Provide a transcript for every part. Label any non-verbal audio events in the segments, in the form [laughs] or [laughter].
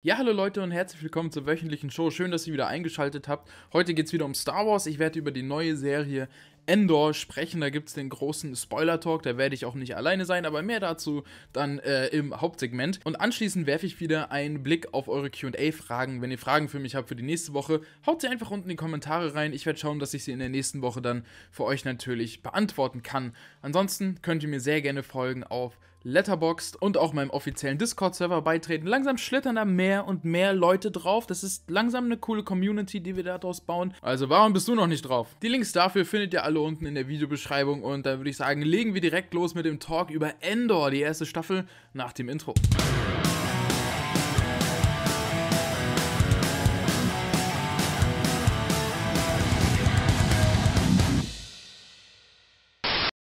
Ja, hallo Leute und herzlich willkommen zur wöchentlichen Show. Schön, dass ihr wieder eingeschaltet habt. Heute geht es wieder um Star Wars. Ich werde über die neue Serie Endor sprechen. Da gibt es den großen Spoiler-Talk. Da werde ich auch nicht alleine sein, aber mehr dazu dann äh, im Hauptsegment. Und anschließend werfe ich wieder einen Blick auf eure QA-Fragen. Wenn ihr Fragen für mich habt für die nächste Woche, haut sie einfach unten in die Kommentare rein. Ich werde schauen, dass ich sie in der nächsten Woche dann für euch natürlich beantworten kann. Ansonsten könnt ihr mir sehr gerne folgen auf Letterboxd und auch meinem offiziellen Discord-Server beitreten. Langsam schlittern da mehr und mehr Leute drauf. Das ist langsam eine coole Community, die wir daraus bauen. Also warum bist du noch nicht drauf? Die Links dafür findet ihr alle unten in der Videobeschreibung und dann würde ich sagen, legen wir direkt los mit dem Talk über Endor, die erste Staffel, nach dem Intro.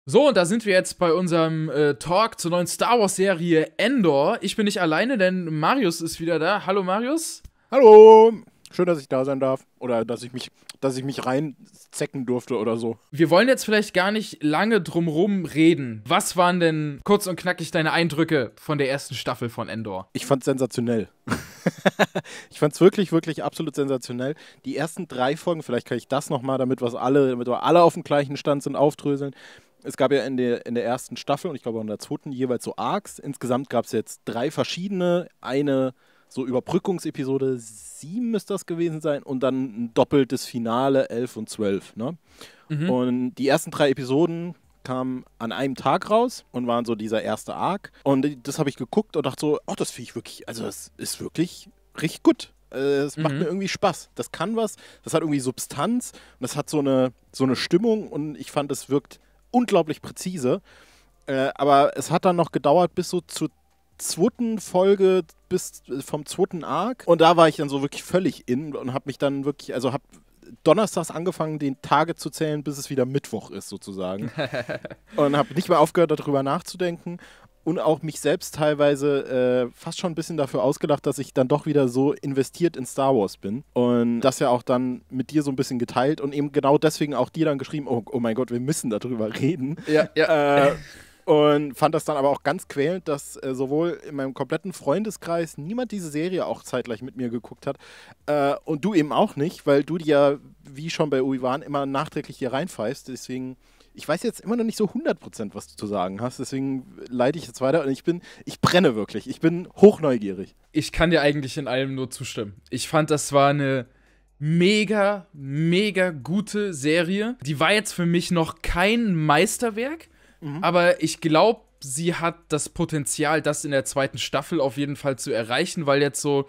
So, und da sind wir jetzt bei unserem äh, Talk zur neuen Star Wars-Serie Endor. Ich bin nicht alleine, denn Marius ist wieder da. Hallo Marius. Hallo. Schön, dass ich da sein darf. Oder dass ich mich, dass ich mich reinzecken durfte oder so. Wir wollen jetzt vielleicht gar nicht lange drumrum reden. Was waren denn kurz und knackig deine Eindrücke von der ersten Staffel von Endor? Ich fand's sensationell. [laughs] ich fand's wirklich, wirklich absolut sensationell. Die ersten drei Folgen, vielleicht kann ich das nochmal, damit was alle, damit wir alle auf dem gleichen Stand sind, aufdröseln es gab ja in der, in der ersten Staffel und ich glaube auch in der zweiten jeweils so Arcs. Insgesamt gab es jetzt drei verschiedene. Eine so Überbrückungsepisode 7 müsste das gewesen sein und dann ein doppeltes Finale 11 und 12. Ne? Mhm. Und die ersten drei Episoden kamen an einem Tag raus und waren so dieser erste Arc. Und das habe ich geguckt und dachte so, ach, oh, das finde ich wirklich, also das ist wirklich richtig gut. Es äh, macht mhm. mir irgendwie Spaß. Das kann was, das hat irgendwie Substanz und das hat so eine, so eine Stimmung und ich fand, es wirkt unglaublich präzise. Äh, aber es hat dann noch gedauert bis so zur zweiten Folge, bis äh, vom zweiten Arc. Und da war ich dann so wirklich völlig in und habe mich dann wirklich, also habe donnerstags angefangen, den Tage zu zählen, bis es wieder Mittwoch ist, sozusagen. [laughs] und habe nicht mehr aufgehört, darüber nachzudenken und auch mich selbst teilweise äh, fast schon ein bisschen dafür ausgedacht, dass ich dann doch wieder so investiert in Star Wars bin. Und das ja auch dann mit dir so ein bisschen geteilt und eben genau deswegen auch dir dann geschrieben, oh, oh mein Gott, wir müssen darüber reden. Ja, ja. [laughs] Äh, und fand das dann aber auch ganz quälend, dass äh, sowohl in meinem kompletten Freundeskreis niemand diese Serie auch zeitgleich mit mir geguckt hat äh, und du eben auch nicht, weil du die ja wie schon bei Uiwan, immer nachträglich hier reinpfeifst. Deswegen ich weiß jetzt immer noch nicht so 100% was du zu sagen hast, deswegen leite ich jetzt weiter und ich bin, ich brenne wirklich, ich bin hochneugierig. Ich kann dir eigentlich in allem nur zustimmen. Ich fand, das war eine mega, mega gute Serie. Die war jetzt für mich noch kein Meisterwerk, mhm. aber ich glaube, sie hat das Potenzial, das in der zweiten Staffel auf jeden Fall zu erreichen, weil jetzt so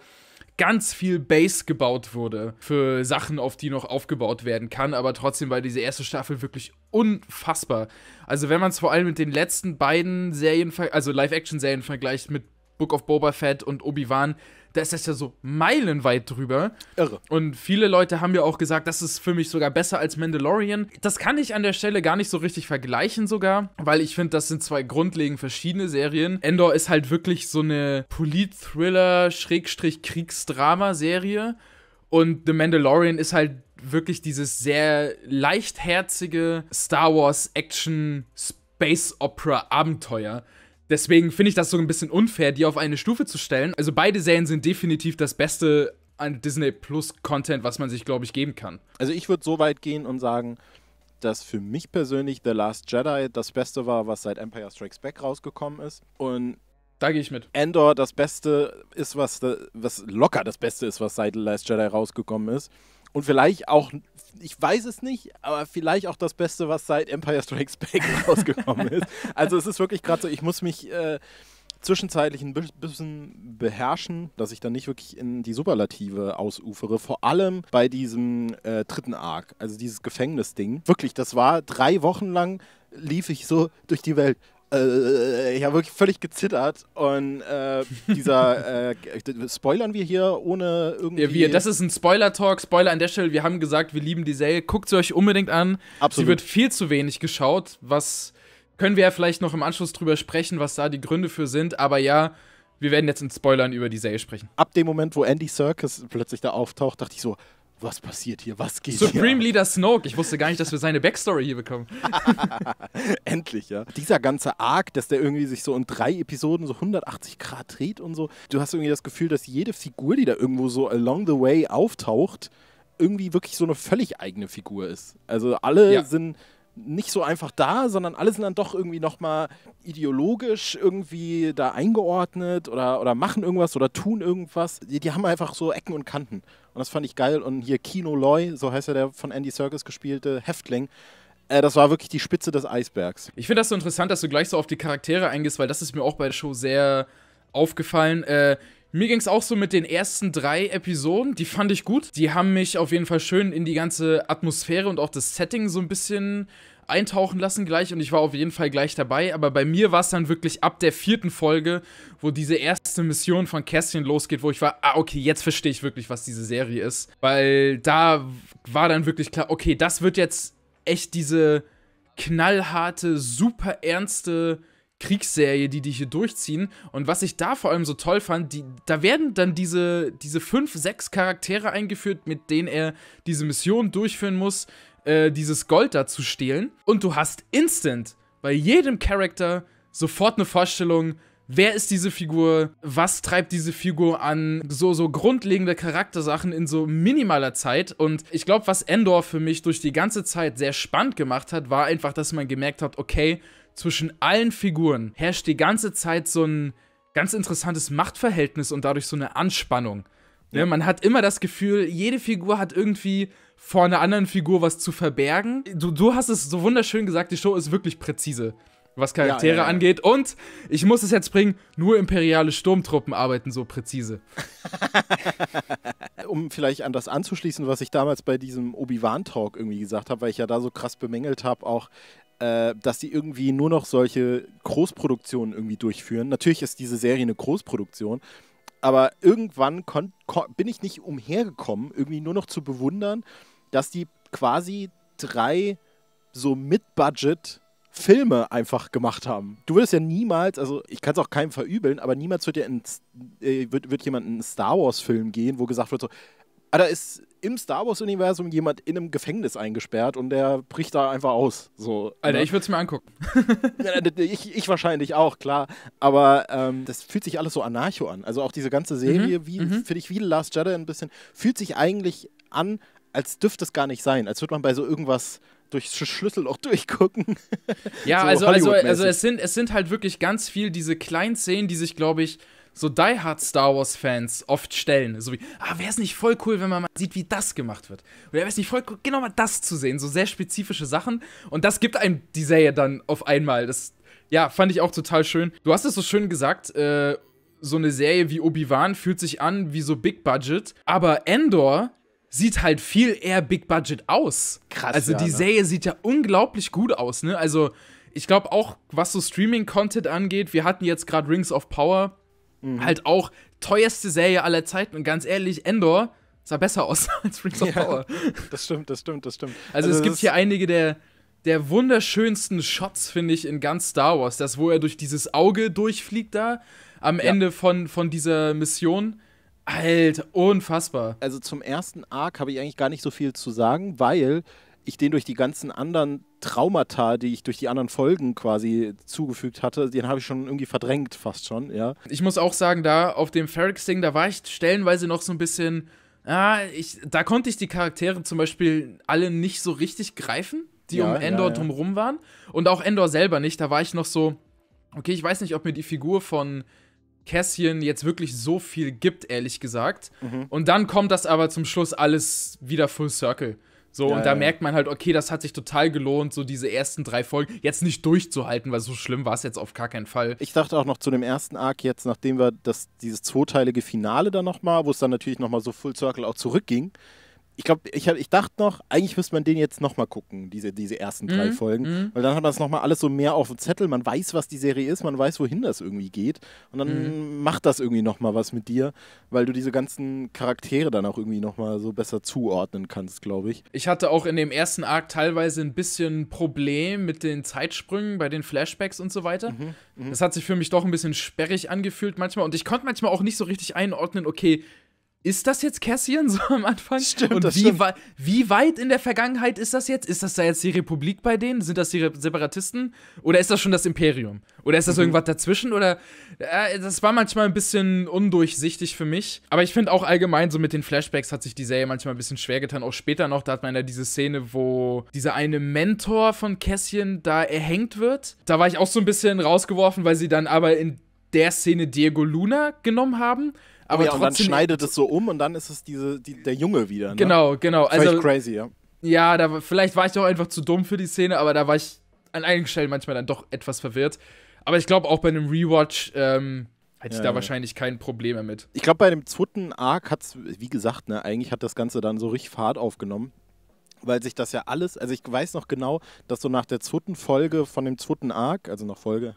ganz viel Base gebaut wurde für Sachen, auf die noch aufgebaut werden kann. Aber trotzdem war diese erste Staffel wirklich unfassbar. Also wenn man es vor allem mit den letzten beiden Serien, also Live-Action-Serien vergleicht mit Book of Boba Fett und Obi-Wan, da ist das ja so meilenweit drüber. Irre. Und viele Leute haben ja auch gesagt, das ist für mich sogar besser als Mandalorian. Das kann ich an der Stelle gar nicht so richtig vergleichen sogar, weil ich finde, das sind zwei grundlegend verschiedene Serien. Endor ist halt wirklich so eine Polit-Thriller-Kriegsdrama-Serie. Und The Mandalorian ist halt wirklich dieses sehr leichtherzige Star Wars Action Space Opera Abenteuer. Deswegen finde ich das so ein bisschen unfair, die auf eine Stufe zu stellen. Also beide Serien sind definitiv das Beste an Disney Plus Content, was man sich, glaube ich, geben kann. Also ich würde so weit gehen und sagen, dass für mich persönlich The Last Jedi das Beste war, was seit Empire Strikes Back rausgekommen ist. Und da gehe ich mit. Endor das Beste ist, was, was locker das Beste ist, was seit The Last Jedi rausgekommen ist und vielleicht auch, ich weiß es nicht, aber vielleicht auch das Beste, was seit Empire Strikes Back [laughs] rausgekommen ist. Also es ist wirklich gerade so, ich muss mich äh, zwischenzeitlich ein bisschen beherrschen, dass ich dann nicht wirklich in die Superlative ausufere. Vor allem bei diesem äh, dritten Arc, also dieses Gefängnisding. Wirklich, das war drei Wochen lang lief ich so durch die Welt äh, ich habe wirklich völlig gezittert und äh, dieser, äh, [laughs] spoilern wir hier ohne irgendwie... Ja, wir, das ist ein Spoiler-Talk, Spoiler an der Stelle, wir haben gesagt, wir lieben die Serie, guckt sie euch unbedingt an. Absolut. Sie wird viel zu wenig geschaut, was können wir ja vielleicht noch im Anschluss drüber sprechen, was da die Gründe für sind, aber ja, wir werden jetzt in Spoilern über die Serie sprechen. Ab dem Moment, wo Andy Serkis plötzlich da auftaucht, dachte ich so, was passiert hier, was geht Supreme hier? Leader Snoke, ich wusste gar nicht, dass wir seine Backstory hier bekommen. [laughs] Endlich, ja. Dieser ganze Arc, dass der irgendwie sich so in drei Episoden so 180 Grad dreht und so. Du hast irgendwie das Gefühl, dass jede Figur, die da irgendwo so along the way auftaucht, irgendwie wirklich so eine völlig eigene Figur ist. Also alle ja. sind nicht so einfach da, sondern alle sind dann doch irgendwie nochmal ideologisch irgendwie da eingeordnet oder, oder machen irgendwas oder tun irgendwas. Die, die haben einfach so Ecken und Kanten. Und das fand ich geil. Und hier Kino Loy, so heißt er, der von Andy Circus gespielte Häftling, äh, das war wirklich die Spitze des Eisbergs. Ich finde das so interessant, dass du gleich so auf die Charaktere eingehst, weil das ist mir auch bei der Show sehr aufgefallen. Äh, mir ging es auch so mit den ersten drei Episoden, die fand ich gut. Die haben mich auf jeden Fall schön in die ganze Atmosphäre und auch das Setting so ein bisschen eintauchen lassen gleich und ich war auf jeden Fall gleich dabei. Aber bei mir war es dann wirklich ab der vierten Folge, wo diese ersten erste Mission von Kästchen losgeht, wo ich war, ah, okay, jetzt verstehe ich wirklich, was diese Serie ist. Weil da war dann wirklich klar, okay, das wird jetzt echt diese knallharte, super ernste Kriegsserie, die die hier durchziehen. Und was ich da vor allem so toll fand, die, da werden dann diese, diese fünf, sechs Charaktere eingeführt, mit denen er diese Mission durchführen muss, äh, dieses Gold da zu stehlen. Und du hast instant bei jedem Charakter sofort eine Vorstellung, wer ist diese Figur, was treibt diese Figur an, so, so grundlegende Charaktersachen in so minimaler Zeit. Und ich glaube, was Endor für mich durch die ganze Zeit sehr spannend gemacht hat, war einfach, dass man gemerkt hat, okay, zwischen allen Figuren herrscht die ganze Zeit so ein ganz interessantes Machtverhältnis und dadurch so eine Anspannung. Ne, ja. man hat immer das Gefühl, jede Figur hat irgendwie vor einer anderen Figur was zu verbergen. Du, du hast es so wunderschön gesagt, die Show ist wirklich präzise was Charaktere ja, ja, ja. angeht. Und ich muss es jetzt bringen, nur imperiale Sturmtruppen arbeiten so präzise. [laughs] um vielleicht an das anzuschließen, was ich damals bei diesem Obi-Wan-Talk irgendwie gesagt habe, weil ich ja da so krass bemängelt habe, auch äh, dass die irgendwie nur noch solche Großproduktionen irgendwie durchführen. Natürlich ist diese Serie eine Großproduktion, aber irgendwann bin ich nicht umhergekommen, irgendwie nur noch zu bewundern, dass die quasi drei so mit budget Filme einfach gemacht haben. Du würdest ja niemals, also ich kann es auch keinem verübeln, aber niemals wird, ja in, äh, wird, wird jemand in einen Star Wars-Film gehen, wo gesagt wird so, ah, da ist im Star Wars-Universum jemand in einem Gefängnis eingesperrt und der bricht da einfach aus. So, Alter, ne? ich würde es mir angucken. [laughs] ich, ich, wahrscheinlich auch, klar. Aber ähm, das fühlt sich alles so anarcho an. Also auch diese ganze Serie, mhm. wie, mhm. finde ich, wie Last Jedi ein bisschen, fühlt sich eigentlich an, als dürfte es gar nicht sein. Als würde man bei so irgendwas durchs Schlüsselloch durchgucken. [laughs] Ja, so also, also, also es, sind, es sind halt wirklich ganz viel diese kleinen Szenen, die sich, glaube ich, so Die Hard Star Wars Fans oft stellen. So wie, ah, wäre es nicht voll cool, wenn man mal sieht, wie das gemacht wird. Oder wäre es nicht voll cool, genau mal das zu sehen. So sehr spezifische Sachen. Und das gibt einem die Serie dann auf einmal. Das, ja, fand ich auch total schön. Du hast es so schön gesagt, äh, so eine Serie wie Obi-Wan fühlt sich an wie so Big Budget, aber Endor sieht halt viel eher Big Budget aus. Krass. Also ja, die ne? Serie sieht ja unglaublich gut aus, ne? Also ich glaube auch, was so Streaming-Content angeht, wir hatten jetzt gerade Rings of Power, mhm. halt auch teuerste Serie aller Zeiten. Und ganz ehrlich, Endor sah besser aus [laughs] als Rings ja, of Power. Das stimmt, das stimmt, das stimmt. Also, also es gibt hier einige der, der wunderschönsten Shots, finde ich, in ganz Star Wars. Das, wo er durch dieses Auge durchfliegt da, am ja. Ende von, von dieser Mission Alter, unfassbar. Also zum ersten Arc habe ich eigentlich gar nicht so viel zu sagen, weil ich den durch die ganzen anderen Traumata, die ich durch die anderen Folgen quasi zugefügt hatte, den habe ich schon irgendwie verdrängt, fast schon, ja. Ich muss auch sagen, da auf dem Ferrix-Ding, da war ich stellenweise noch so ein bisschen, ah, ich, da konnte ich die Charaktere zum Beispiel alle nicht so richtig greifen, die ja, um Endor ja, ja. drumherum waren. Und auch Endor selber nicht, da war ich noch so, okay, ich weiß nicht, ob mir die Figur von Kässchen jetzt wirklich so viel gibt, ehrlich gesagt. Mhm. Und dann kommt das aber zum Schluss alles wieder full circle. So, ja, und da ja. merkt man halt, okay, das hat sich total gelohnt, so diese ersten drei Folgen jetzt nicht durchzuhalten, weil so schlimm war es jetzt auf gar keinen Fall. Ich dachte auch noch zu dem ersten Arc jetzt, nachdem wir das, dieses zweiteilige Finale dann nochmal, wo es dann natürlich nochmal so Full Circle auch zurückging, ich glaube, ich, ich dachte noch, eigentlich müsste man den jetzt nochmal gucken, diese, diese ersten drei mhm. Folgen. Mhm. Weil dann hat man es nochmal alles so mehr auf dem Zettel. Man weiß, was die Serie ist, man weiß, wohin das irgendwie geht. Und dann mhm. macht das irgendwie nochmal was mit dir, weil du diese ganzen Charaktere dann auch irgendwie nochmal so besser zuordnen kannst, glaube ich. Ich hatte auch in dem ersten Arc teilweise ein bisschen Problem mit den Zeitsprüngen bei den Flashbacks und so weiter. Mhm, mhm. Das hat sich für mich doch ein bisschen sperrig angefühlt manchmal. Und ich konnte manchmal auch nicht so richtig einordnen, okay, ist das jetzt Cassian [laughs] so am Anfang? Stimmt, und wie, stimmt. wie, weit in der Vergangenheit ist das jetzt? Ist das da jetzt die Republik bei denen? Sind das die Re Separatisten? Oder ist das schon das Imperium? Oder ist das mhm. irgendwas dazwischen? Oder äh, das war manchmal ein bisschen undurchsichtig für mich. Aber ich finde auch allgemein, so mit den Flashbacks hat sich die Serie manchmal ein bisschen schwer getan. Auch später noch, da hat man ja diese Szene, wo dieser eine Mentor von Cassian da erhängt wird. Da war ich auch so ein bisschen rausgeworfen, weil sie dann aber in der Szene Diego Luna genommen haben aber oh ja, und dann schneidet es so um und dann ist es diese, die, der Junge wieder. Ne? Genau, genau. Also crazy, ja. Ja, da, vielleicht war ich doch einfach zu dumm für die Szene, aber da war ich an einigen Stellen manchmal dann doch etwas verwirrt. Aber ich glaube, auch bei einem Rewatch ähm, hätte ich da ja. wahrscheinlich kein Problem mehr mit. Ich glaube, bei dem zweiten Arc hat es, wie gesagt, ne, eigentlich hat das Ganze dann so richtig Fahrt aufgenommen. Weil sich das ja alles, also ich weiß noch genau, dass so nach der zweiten Folge von dem zweiten Arc, also nach Folge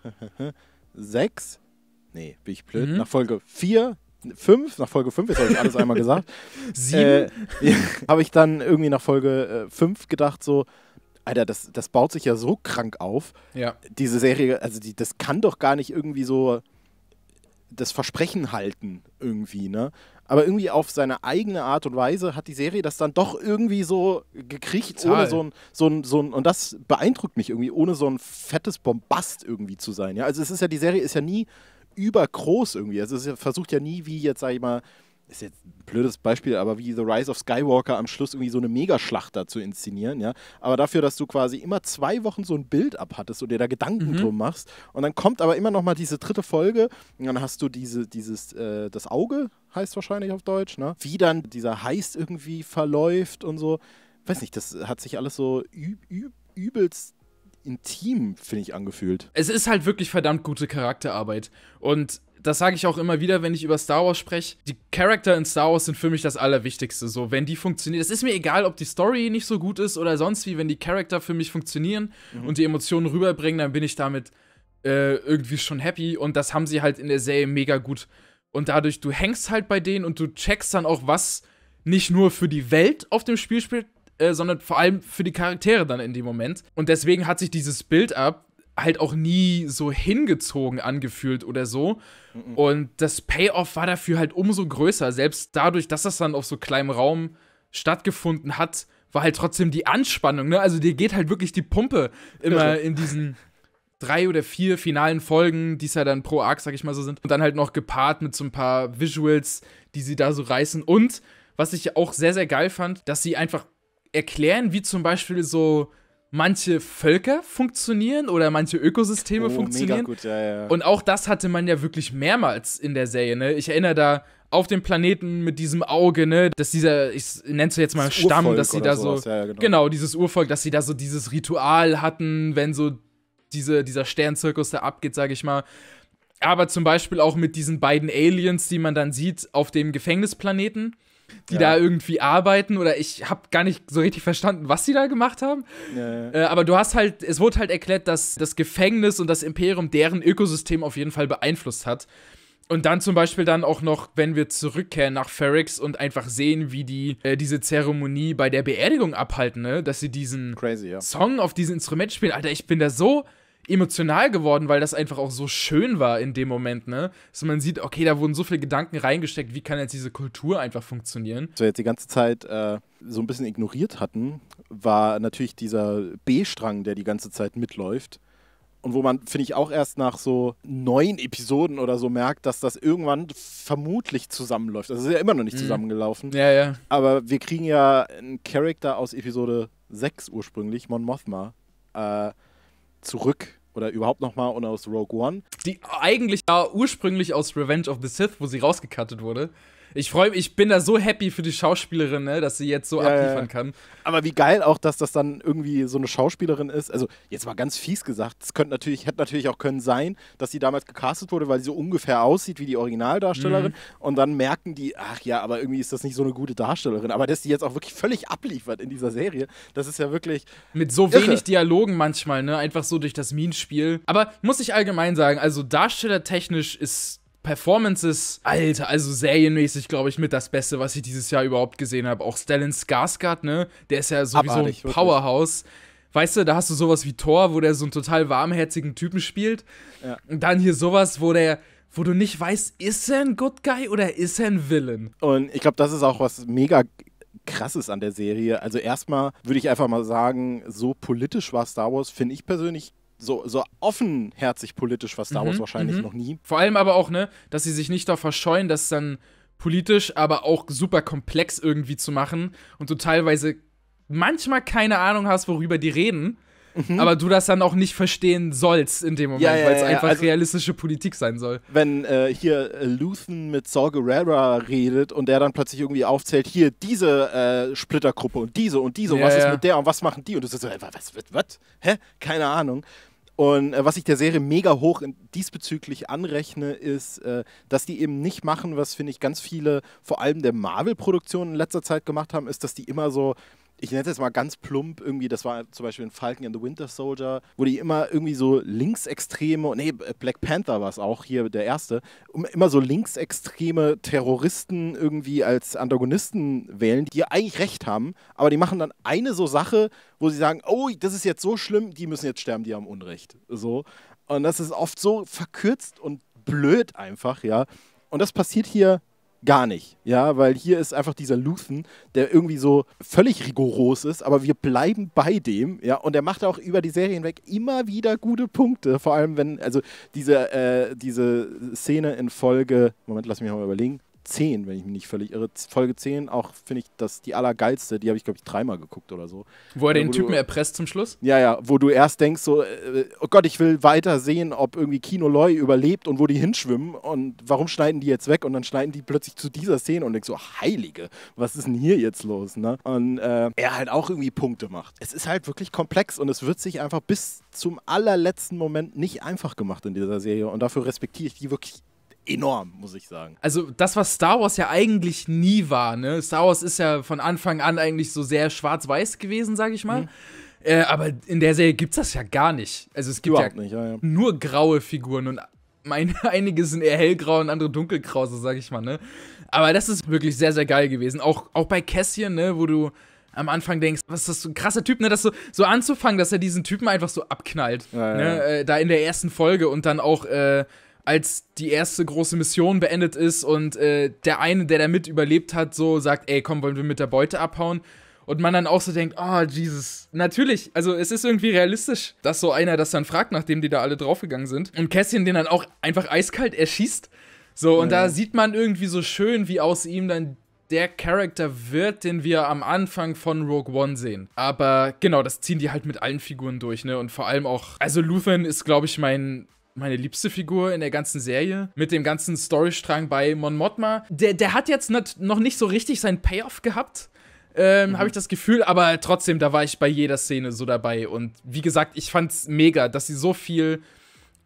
6, [laughs] nee, bin ich blöd, mhm. nach Folge 4 5, nach Folge 5, jetzt habe ich alles einmal gesagt, [laughs] Sieben? Äh, [laughs] habe ich dann irgendwie nach Folge äh, gedacht, so, Alter, das, das baut sich ja so krank auf. Ja. Diese Serie, also die, das kann doch gar nicht irgendwie so das Versprechen halten, irgendwie, ne? Aber irgendwie auf seine eigene Art und Weise hat die Serie das dann doch irgendwie so gekriegt, Total. ohne so ein, so ein, so ein, und das beeindruckt mich irgendwie, ohne so ein fettes Bombast irgendwie zu sein. Ja? Also es ist ja, die Serie ist ja nie übergroß irgendwie. Also es versucht ja nie, wie jetzt, sag ich mal, ist jetzt ein blödes Beispiel, aber wie The Rise of Skywalker am Schluss irgendwie so eine Megaschlacht zu inszenieren, ja. Aber dafür, dass du quasi immer zwei Wochen so ein Bild abhattest und dir da Gedanken mhm. drum machst. Und dann kommt aber immer nochmal diese dritte Folge und dann hast du diese, dieses, äh, das Auge, heißt wahrscheinlich auf Deutsch, ne? Wie dann dieser Heist irgendwie verläuft und so. Weiß nicht, das hat sich alles so üb übelst intim, finde ich, angefühlt. Es ist halt wirklich verdammt gute Charakterarbeit. Und das sage ich auch immer wieder, wenn ich über Star Wars spreche. Die Charakter in Star Wars sind für mich das Allerwichtigste. So, wenn die funktionieren, es ist mir egal, ob die Story nicht so gut ist oder sonst wie, wenn die Charakter für mich funktionieren mhm. und die Emotionen rüberbringen, dann bin ich damit äh, irgendwie schon happy. Und das haben sie halt in der Serie mega gut. Und dadurch, du hängst halt bei denen und du checkst dann auch, was nicht nur für die Welt auf dem Spiel spielt, äh, sondern vor allem für die Charaktere dann in dem Moment. Und deswegen hat sich dieses Build-up halt auch nie so hingezogen angefühlt oder so. Mhm. Und das Payoff war dafür halt umso größer. Selbst dadurch, dass das dann auf so kleinem Raum stattgefunden hat, war halt trotzdem die Anspannung. Ne? Also dir geht halt wirklich die Pumpe immer in diesen drei oder vier finalen Folgen, die es ja dann pro Arc, sag ich mal so sind. Und dann halt noch gepaart mit so ein paar Visuals, die sie da so reißen. Und was ich auch sehr, sehr geil fand, dass sie einfach erklären, wie zum Beispiel so manche Völker funktionieren oder manche Ökosysteme oh, funktionieren. Gut, ja, ja. Und auch das hatte man ja wirklich mehrmals in der Serie. Ne? Ich erinnere da auf dem Planeten mit diesem Auge, ne, dass dieser, ich nenne es jetzt mal das Stamm, Urvolk dass sie da so, ja, genau. genau. dieses Urvolk, dass sie da so dieses Ritual hatten, wenn so diese, dieser Sternzirkus da abgeht, sage ich mal. Aber zum Beispiel auch mit diesen beiden Aliens, die man dann sieht auf dem Gefängnisplaneten die ja. da irgendwie arbeiten oder ich habe gar nicht so richtig verstanden, was sie da gemacht haben. Ja, äh, aber du hast halt, es wurde halt erklärt, dass das Gefängnis und das Imperium deren Ökosystem auf jeden Fall beeinflusst hat. Und dann zum Beispiel dann auch noch, wenn wir zurückkehren nach Ferrix und einfach sehen, wie die äh, diese Zeremonie bei der Beerdigung abhalten, ne? Dass sie diesen Crazy, ja. Song auf diesem Instrument spielen. Alter, ich bin da so emotional geworden, weil das einfach auch so schön war in dem Moment, ne? Dass man sieht, okay, da wurden so viele Gedanken reingesteckt, wie kann jetzt diese Kultur einfach funktionieren? Was wir jetzt die ganze Zeit äh, so ein bisschen ignoriert hatten, war natürlich dieser B-Strang, der die ganze Zeit mitläuft. Und wo man, finde ich, auch erst nach so neun Episoden oder so merkt, dass das irgendwann vermutlich zusammenläuft. Das also, ist ja immer noch nicht mhm. zusammengelaufen. Ja, ja. Aber wir kriegen ja einen Charakter aus Episode 6 ursprünglich, Mon Mothma, äh, zurück oder überhaupt nochmal und aus Rogue One. Die eigentlich ja ursprünglich aus Revenge of the Sith, wo sie rausgekattet wurde. Ich freue ich bin da so happy für die Schauspielerin, ne, dass sie jetzt so ja, abliefern kann. Aber wie geil auch, dass das dann irgendwie so eine Schauspielerin ist. Also, jetzt mal ganz fies gesagt, es könnte natürlich, hätte natürlich auch können sein, dass sie damals gecastet wurde, weil sie so ungefähr aussieht wie die Originaldarstellerin. Mhm. Und dann merken die, ach ja, aber irgendwie ist das nicht so eine gute Darstellerin. Aber dass sie jetzt auch wirklich völlig abliefert in dieser Serie, das ist ja wirklich. Mit so irre. wenig Dialogen manchmal, ne? Einfach so durch das Minenspiel. Aber muss ich allgemein sagen, also darstellertechnisch ist Performances, Alter, also serienmäßig, glaube ich, mit das Beste, was ich dieses Jahr überhaupt gesehen habe. Auch Stellan Skarsgård, ne? Der ist ja sowieso Abartig, ein Powerhouse. Wirklich. Weißt du, da hast du sowas wie Thor, wo der so einen total warmherzigen Typen spielt. Ja. Und dann hier sowas, wo der wo du nicht weißt, ist er ein Good Guy oder ist er ein Villain? Und ich glaube, das ist auch was mega krasses an der Serie. Also erstmal würde ich einfach mal sagen, so politisch war Star Wars, finde ich persönlich so, so offenherzig politisch war Star Wars mhm, wahrscheinlich mhm. noch nie. Vor allem aber auch, ne, dass sie sich nicht da verscheuen, das dann politisch, aber auch super komplex irgendwie zu machen und du teilweise manchmal keine Ahnung hast, worüber die reden, mhm. aber du das dann auch nicht verstehen sollst in dem Moment, ja, ja, weil es ja, einfach also, realistische Politik sein soll. Wenn äh, hier äh, Luthen mit Saw Gerrera redet und der dann plötzlich irgendwie aufzählt, hier diese äh, Splittergruppe und diese und diese und was ist mit der und was machen die und du sagst, so, was, was, was, was? Hä? Keine Ahnung. Und äh, was ich der Serie mega hoch diesbezüglich anrechne, ist, äh, dass die eben nicht machen, was finde ich ganz viele, vor allem der Marvel-Produktionen in letzter Zeit gemacht haben, ist, dass die immer so ich nenne es jetzt mal ganz plump, irgendwie, das war zum Beispiel in Falcon and the Winter Soldier, wo die immer irgendwie so linksextreme, nee, Black Panther war es auch, hier der erste, immer so linksextreme Terroristen irgendwie als Antagonisten wählen, die ja eigentlich recht haben, aber die machen dann eine so Sache, wo sie sagen, oh, das ist jetzt so schlimm, die müssen jetzt sterben, die haben Unrecht. So. Und das ist oft so verkürzt und blöd einfach, ja. Und das passiert hier gar nicht. Ja, weil hier ist einfach dieser Luthen, der irgendwie so völlig rigoros ist, aber wir bleiben bei dem, ja, und er macht auch über die Serie hinweg immer wieder gute Punkte, vor allem wenn, also diese, äh, diese Szene in Folge, Moment, lass mich mal überlegen, 10, wenn ich mich nicht völlig irre. Folge 10, auch finde ich das die allergeilste. Die habe ich, glaube ich, dreimal geguckt oder so. Wo er also den wo Typen du, erpresst zum Schluss? Ja, ja, wo du erst denkst, so, äh, oh Gott, ich will weiter sehen, ob irgendwie Kino Loy überlebt und wo die hinschwimmen und warum schneiden die jetzt weg und dann schneiden die plötzlich zu dieser Szene und denkst so, Heilige, was ist denn hier jetzt los? Ne? Und äh, er halt auch irgendwie Punkte macht. Es ist halt wirklich komplex und es wird sich einfach bis zum allerletzten Moment nicht einfach gemacht in dieser Serie und dafür respektiere ich die wirklich enorm, muss ich sagen. Also das, was Star Wars ja eigentlich nie war, ne? Star Wars ist ja von Anfang an eigentlich so sehr schwarz-weiß gewesen, sag ich mal. Mhm. Äh, aber in der Serie gibt's das ja gar nicht. Also es gibt ja, nicht, ja, ja. nur graue Figuren und meine, [laughs] einige sind eher hellgrau und andere dunkelgrau, so sag ich mal, ne? Aber das ist wirklich sehr, sehr geil gewesen. Auch, auch bei Cassian, ne, wo du am Anfang denkst, was ist das für ein krasser Typ, ne? Das so, so anzufangen, dass er diesen Typen einfach so abknallt. Ja, ne? Äh, da in der ersten Folge und dann auch äh, als die erste große Mission beendet ist und äh, der eine, der da mit überlebt hat, so sagt, ey, komm, wollen wir mit der Beute abhauen? Und man dann auch so denkt, oh, Jesus. Natürlich, also es ist irgendwie realistisch, dass so einer das dann fragt, nachdem die da alle draufgegangen sind. Und Cassian den dann auch einfach eiskalt erschießt. So, und ja. da sieht man irgendwie so schön, wie aus ihm dann der Charakter wird, den wir am Anfang von Rogue One sehen. Aber genau, das ziehen die halt mit allen Figuren durch, ne? Und vor allem auch, also Luthen ist, glaube ich, mein meine liebste Figur in der ganzen Serie, mit dem ganzen Storystrang bei Mon Mothma. Der, der hat jetzt nicht, noch nicht so richtig seinen Payoff gehabt, ähm, mhm. habe ich das Gefühl, aber trotzdem, da war ich bei jeder Szene so dabei. Und wie gesagt, ich fand es mega, dass sie so viel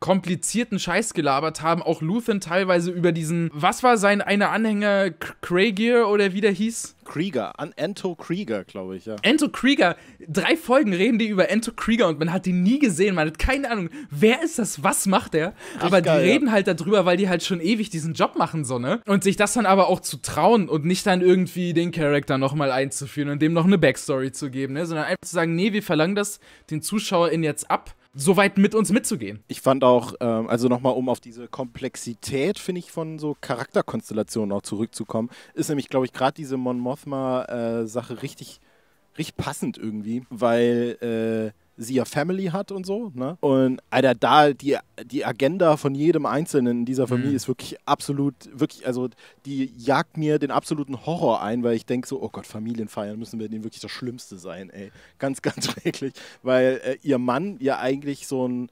komplizierten Scheiß gelabert haben, auch Luthen teilweise über diesen, was war sein eine Anhänger, Craigier oder wie der hieß? Krieger, An Ento Krieger, glaube ich, ja. Ento Krieger, drei Folgen reden die über Ento Krieger und man hat die nie gesehen, man hat keine Ahnung, wer ist das, was macht er? aber geil, die reden ja. halt darüber, weil die halt schon ewig diesen Job machen, so, ne? Und sich das dann aber auch zu trauen und nicht dann irgendwie den Charakter nochmal einzuführen und dem noch eine Backstory zu geben, ne? Sondern einfach zu sagen, nee, wir verlangen das den ZuschauerInnen jetzt ab so weit mit uns mitzugehen. Ich fand auch, ähm, also nochmal um auf diese Komplexität, finde ich, von so Charakterkonstellationen auch zurückzukommen, ist nämlich, glaube ich, gerade diese Mon Mothma-Sache äh, richtig, richtig passend irgendwie, weil äh, sie ja Family hat und so. Ne? Und Alter, da die, die Agenda von jedem Einzelnen in dieser mhm. Familie mhm. ist wirklich absolut, wirklich, also die jagt mir den absoluten Horror ein, weil ich denke so, oh Gott, Familienfeiern müssen wir denen wirklich das Schlimmste sein, ey. Ganz, [laughs] ganz wirklich. Weil äh, ihr Mann ja eigentlich so ein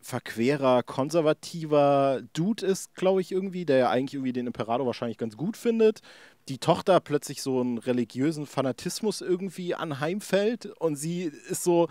verquerer, konservativer Dude ist, glaube ich, irgendwie, der ja eigentlich irgendwie den Imperator wahrscheinlich ganz gut findet. Die Tochter plötzlich so einen religiösen Fanatismus irgendwie anheimfällt und sie ist so,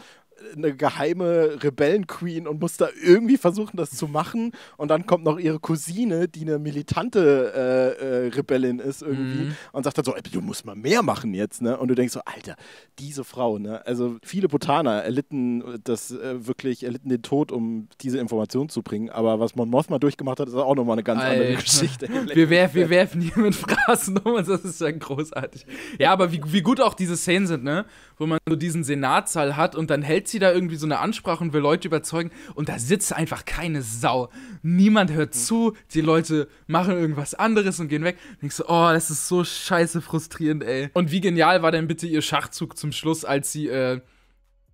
eine geheime Rebellenqueen und muss da irgendwie versuchen, das zu machen. Und dann kommt noch ihre Cousine, die eine militante äh, äh, Rebellin ist irgendwie mhm. und sagt dann so, du musst mal mehr machen jetzt. Ne? Und du denkst so, Alter, diese Frau. Ne? Also viele Botaner erlitten das äh, wirklich, erlitten den Tod, um diese Information zu bringen. Aber was Mon Mothma durchgemacht hat, ist auch nochmal eine ganz Alter. andere Geschichte. [laughs] wir, werf, wir werfen hier mit Phrasen um und das ist ja großartig. Ja, aber wie, wie gut auch diese Szenen sind, ne? wo man so diesen Senatssaal hat und dann hält hält sie da irgendwie so eine Ansprache und will Leute überzeugen und da sitzt einfach keine Sau. Niemand hört mhm. zu, die Leute machen irgendwas anderes und gehen weg. denkst du, oh, das ist so scheiße frustrierend, ey. Und wie genial war denn bitte ihr Schachzug zum Schluss, als sie äh,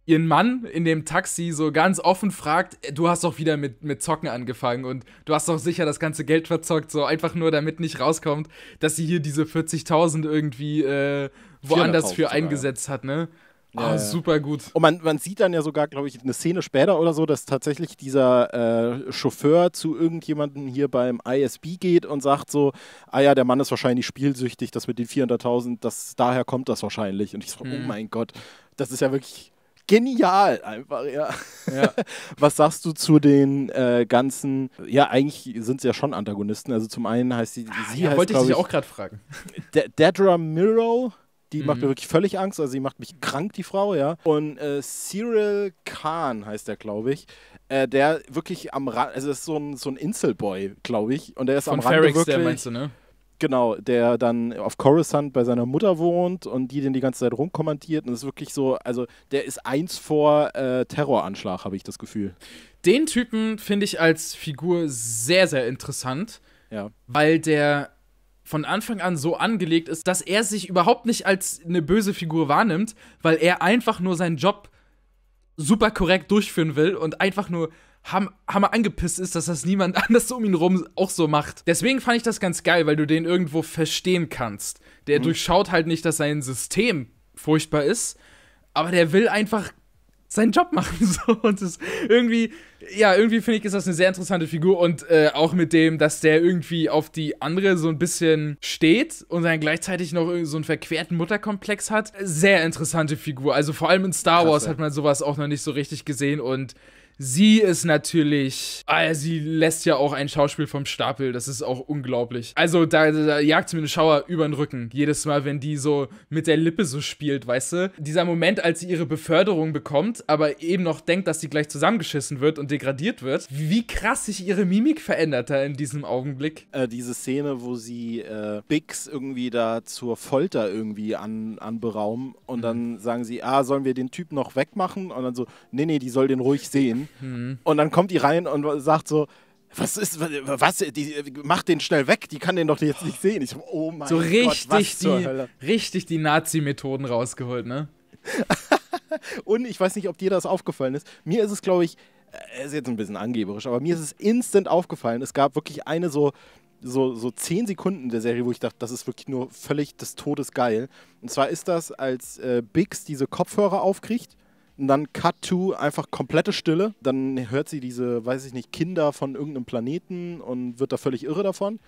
ihren Mann in dem Taxi so ganz offen fragt, äh, du hast doch wieder mit, mit Zocken angefangen und du hast doch sicher das ganze Geld verzockt, so einfach nur damit nicht rauskommt, dass sie hier diese 40.000 irgendwie äh, woanders für eingesetzt hat, ne? Ah, ja, super gut. Und man, man sieht dann ja sogar, glaube ich, eine Szene später oder so, dass tatsächlich dieser äh, Chauffeur zu irgendjemandem hier beim ISB geht und sagt so, ah ja, der Mann ist wahrscheinlich spielsüchtig, das mit den 400.000, das, daher kommt das wahrscheinlich. Und ich so, hm. oh mhm. mein Gott, das ist ja wirklich genial einfach, ja. ja. [laughs] Was sagst du zu den äh, ganzen, ja, eigentlich sind sie ja schon Antagonisten. Also zum einen heißt sie, ah, sie ja, heißt, wollte ich dich auch gerade fragen. De Dedra Miro die mhm. macht mir mhm. wirklich völlig Angst. Also sie macht mich krank, die Frau, ja. Und äh, Cyril Khan heißt der, glaube ich. Äh, der wirklich am Rand, also ist so ein, so ein Inselboy, glaube ich. Und der ist Von am Rand wirklich. Der meinst du, ne? Genau, der dann auf Coruscant bei seiner Mutter wohnt und die den die ganze Zeit rumkommandiert. Und das ist wirklich so, also der ist eins vor äh, Terroranschlag, habe ich das Gefühl. Den Typen finde ich als Figur sehr, sehr interessant. Ja. Weil der von Anfang an so angelegt ist, dass er sich überhaupt nicht als eine böse Figur wahrnimmt, weil er einfach nur seinen Job super korrekt durchführen will und einfach nur ham hammer angepisst ist, dass das niemand [laughs] anders um ihn rum auch so macht. Deswegen fand ich das ganz geil, weil du den irgendwo verstehen kannst. Der mhm. durchschaut halt nicht, dass sein System furchtbar ist, aber der will einfach seinen Job machen. [laughs] So. Und es irgendwie, ja, irgendwie finde ich, ist das eine sehr interessante Figur und äh, auch mit dem, dass der irgendwie auf die andere so ein bisschen steht und dann gleichzeitig noch so einen verquerten Mutterkomplex hat. Sehr interessante Figur. Also vor allem in Star Krass, Wars hat man sowas auch noch nicht so richtig gesehen und Sie ist natürlich, ah, sie lässt ja auch ein Schauspiel vom Stapel, das ist auch unglaublich. Also da, da jagt mir einen Schauer über den Rücken, jedes Mal, wenn die so mit der Lippe so spielt, weißt du? Dieser Moment, als sie ihre Beförderung bekommt, aber eben noch denkt, dass sie gleich zusammengeschissen wird und degradiert wird, wie krass sich ihre Mimik verändert da in diesem Augenblick. Äh, diese Szene, wo sie äh, Bix irgendwie da zur Folter irgendwie an, anberaumen und mhm. dann sagen sie, ah, sollen wir den Typ noch wegmachen? Und dann so, nee, nee, die soll den ruhig sehen. Mhm. Und dann kommt die rein und sagt so, was ist, was, die, mach den schnell weg, die kann den doch jetzt nicht sehen. Ich, oh mein so Gott, richtig was die, zur Hölle. richtig die Nazi-Methoden rausgeholt, ne? [laughs] und ich weiß nicht, ob dir das aufgefallen ist. Mir ist es, glaube ich, äh, ist jetzt ein bisschen angeberisch, aber mir ist es instant aufgefallen. Es gab wirklich eine so, so, so zehn Sekunden der Serie, wo ich dachte, das ist wirklich nur völlig des Todes geil. Und zwar ist das, als äh, Bix diese Kopfhörer aufkriegt und dann Cut to einfach komplette Stille. Dann hört sie diese, weiß ich nicht, Kinder von irgendeinem Planeten und wird da völlig irre davon.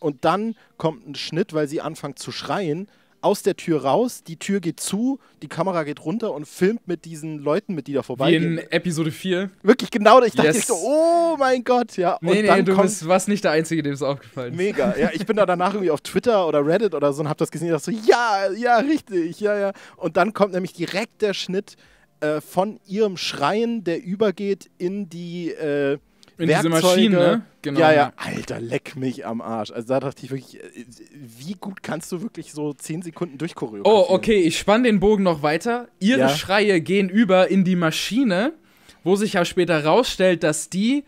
Und dann kommt ein Schnitt, weil sie anfängt zu schreien aus der Tür raus, die Tür geht zu, die Kamera geht runter und filmt mit diesen Leuten mit, die da vorbeigehen. Wie in Episode 4. Wirklich genau, ich dachte yes. so, oh mein Gott, ja. Nee, nee, dann du kommt, bist, warst nicht der Einzige, dem es aufgefallen ist. Mega, ja, ich bin da danach irgendwie auf Twitter oder Reddit oder so und hab das gesehen und dachte so, ja, ja, richtig, ja, ja. Und dann kommt nämlich direkt der Schnitt äh, von ihrem Schreien, der übergeht in die äh, in Werkzeuge. diese Maschine, ne? Genau. Ja, ja, alter, leck mich am Arsch. Also da dachte ich wirklich, äh, wie gut kannst du wirklich so 10 Sekunden durchkurieren? Oh, okay, ich spann den Bogen noch weiter. Ihre ja. Schreie gehen über in die Maschine, wo sich ja später rausstellt, dass die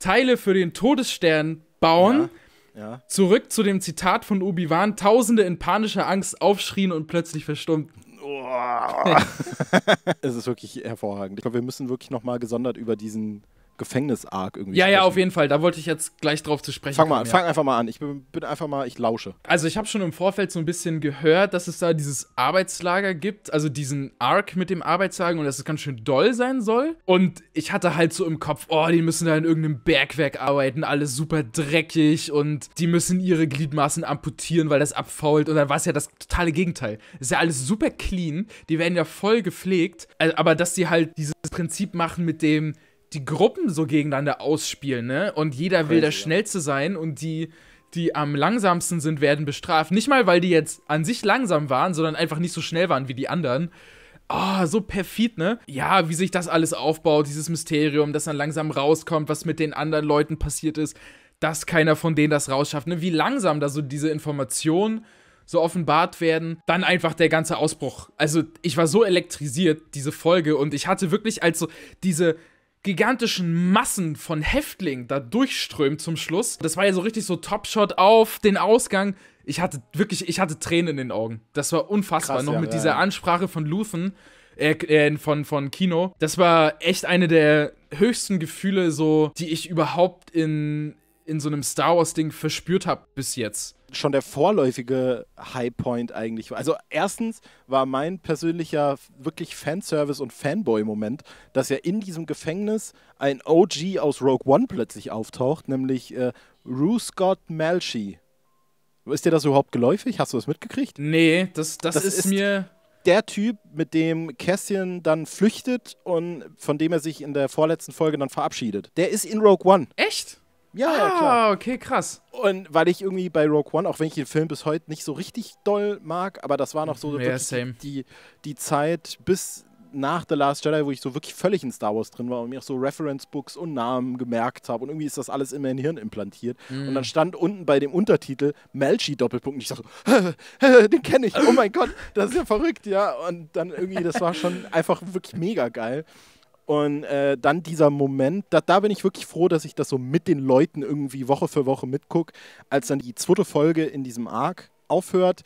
Teile für den Todesstern bauen. Ja. ja. Zurück zu dem Zitat von Obi-Wan: Tausende in panischer Angst aufschrien und plötzlich verstummten. Oh. [laughs] es ist wirklich hervorragend. Ich glaube, wir müssen wirklich nochmal gesondert über diesen Gefängnis-Arc irgendwie. Ja, sprechen. ja, auf jeden Fall. Da wollte ich jetzt gleich drauf zu sprechen. Fang, mal, kommen, ja. fang einfach mal an. Ich bin, bin einfach mal, ich lausche. Also ich habe schon im Vorfeld so ein bisschen gehört, dass es da dieses Arbeitslager gibt, also diesen Arc mit dem Arbeitslager und dass es ganz schön doll sein soll. Und ich hatte halt so im Kopf, oh, die müssen da in irgendeinem Bergwerk arbeiten, alles super dreckig und die müssen ihre Gliedmaßen amputieren, weil das abfault. Und dann war es ja das totale Gegenteil. ist ja alles super clean. Die werden ja voll gepflegt. Äh, aber dass die halt dieses Prinzip machen mit dem die Gruppen so gegeneinander ausspielen, ne? Und jeder will Crazy, der Schnellste sein und die, die am langsamsten sind, werden bestraft. Nicht mal, weil die jetzt an sich langsam waren, sondern einfach nicht so schnell waren wie die anderen. Oh, so perfid, ne? Ja, wie sich das alles aufbaut, dieses Mysterium, das dann langsam rauskommt, was mit den anderen Leuten passiert ist, dass keiner von denen das rausschafft, ne? Wie langsam da so diese Informationen so offenbart werden. Dann einfach der ganze Ausbruch. Also, ich war so elektrisiert, diese Folge, und ich hatte wirklich, als so diese gigantischen Massen von Häftlingen da durchströmt zum Schluss. Das war ja so richtig so Topshot auf den Ausgang. Ich hatte wirklich, ich hatte Tränen in den Augen. Das war unfassbar. Krass, Noch ja, mit ja. dieser Ansprache von Luthen, äh, äh, von, von Kino. Das war echt eine der höchsten Gefühle, so, die ich überhaupt in, in so einem Star Wars-Ding verspürt habe bis jetzt schon der vorläufige Highpoint eigentlich war. Also erstens war mein persönlicher wirklich Fanservice und Fanboy-Moment, dass ja in diesem Gefängnis ein OG aus Rogue One plötzlich auftaucht, nämlich äh, Rue Scott Malshi. Ist dir das überhaupt geläufig? Hast du das mitgekriegt? Nee, das, das, das ist, ist mir der Typ, mit dem Cassian dann flüchtet und von dem er sich in der vorletzten Folge dann verabschiedet. Der ist in Rogue One. Echt? Ja, ah, ja, klar. Ah, okay, krass. Und weil ich irgendwie bei Rogue One, auch wenn ich den Film bis heute nicht so richtig doll mag, aber das war noch so ja, die, die Zeit bis nach The Last Jedi, wo ich so wirklich völlig in Star Wars drin war und mir auch so Reference-Books und Namen gemerkt habe und irgendwie ist das alles in mein Hirn implantiert. Mm. Und dann mm. stand unten bei dem Untertitel Melchi Doppelpunkt und ich dachte, so, [laughs] den kenne ich, oh mein Gott, das ist ja verrückt, ja. Und dann irgendwie, das war schon [laughs] einfach wirklich mega geil. Und äh, dann dieser Moment, da, da, bin ich wirklich froh, dass ich das so mit den Leuten irgendwie Woche für Woche mitgucke, als dann die zweite Folge in diesem Arc aufhört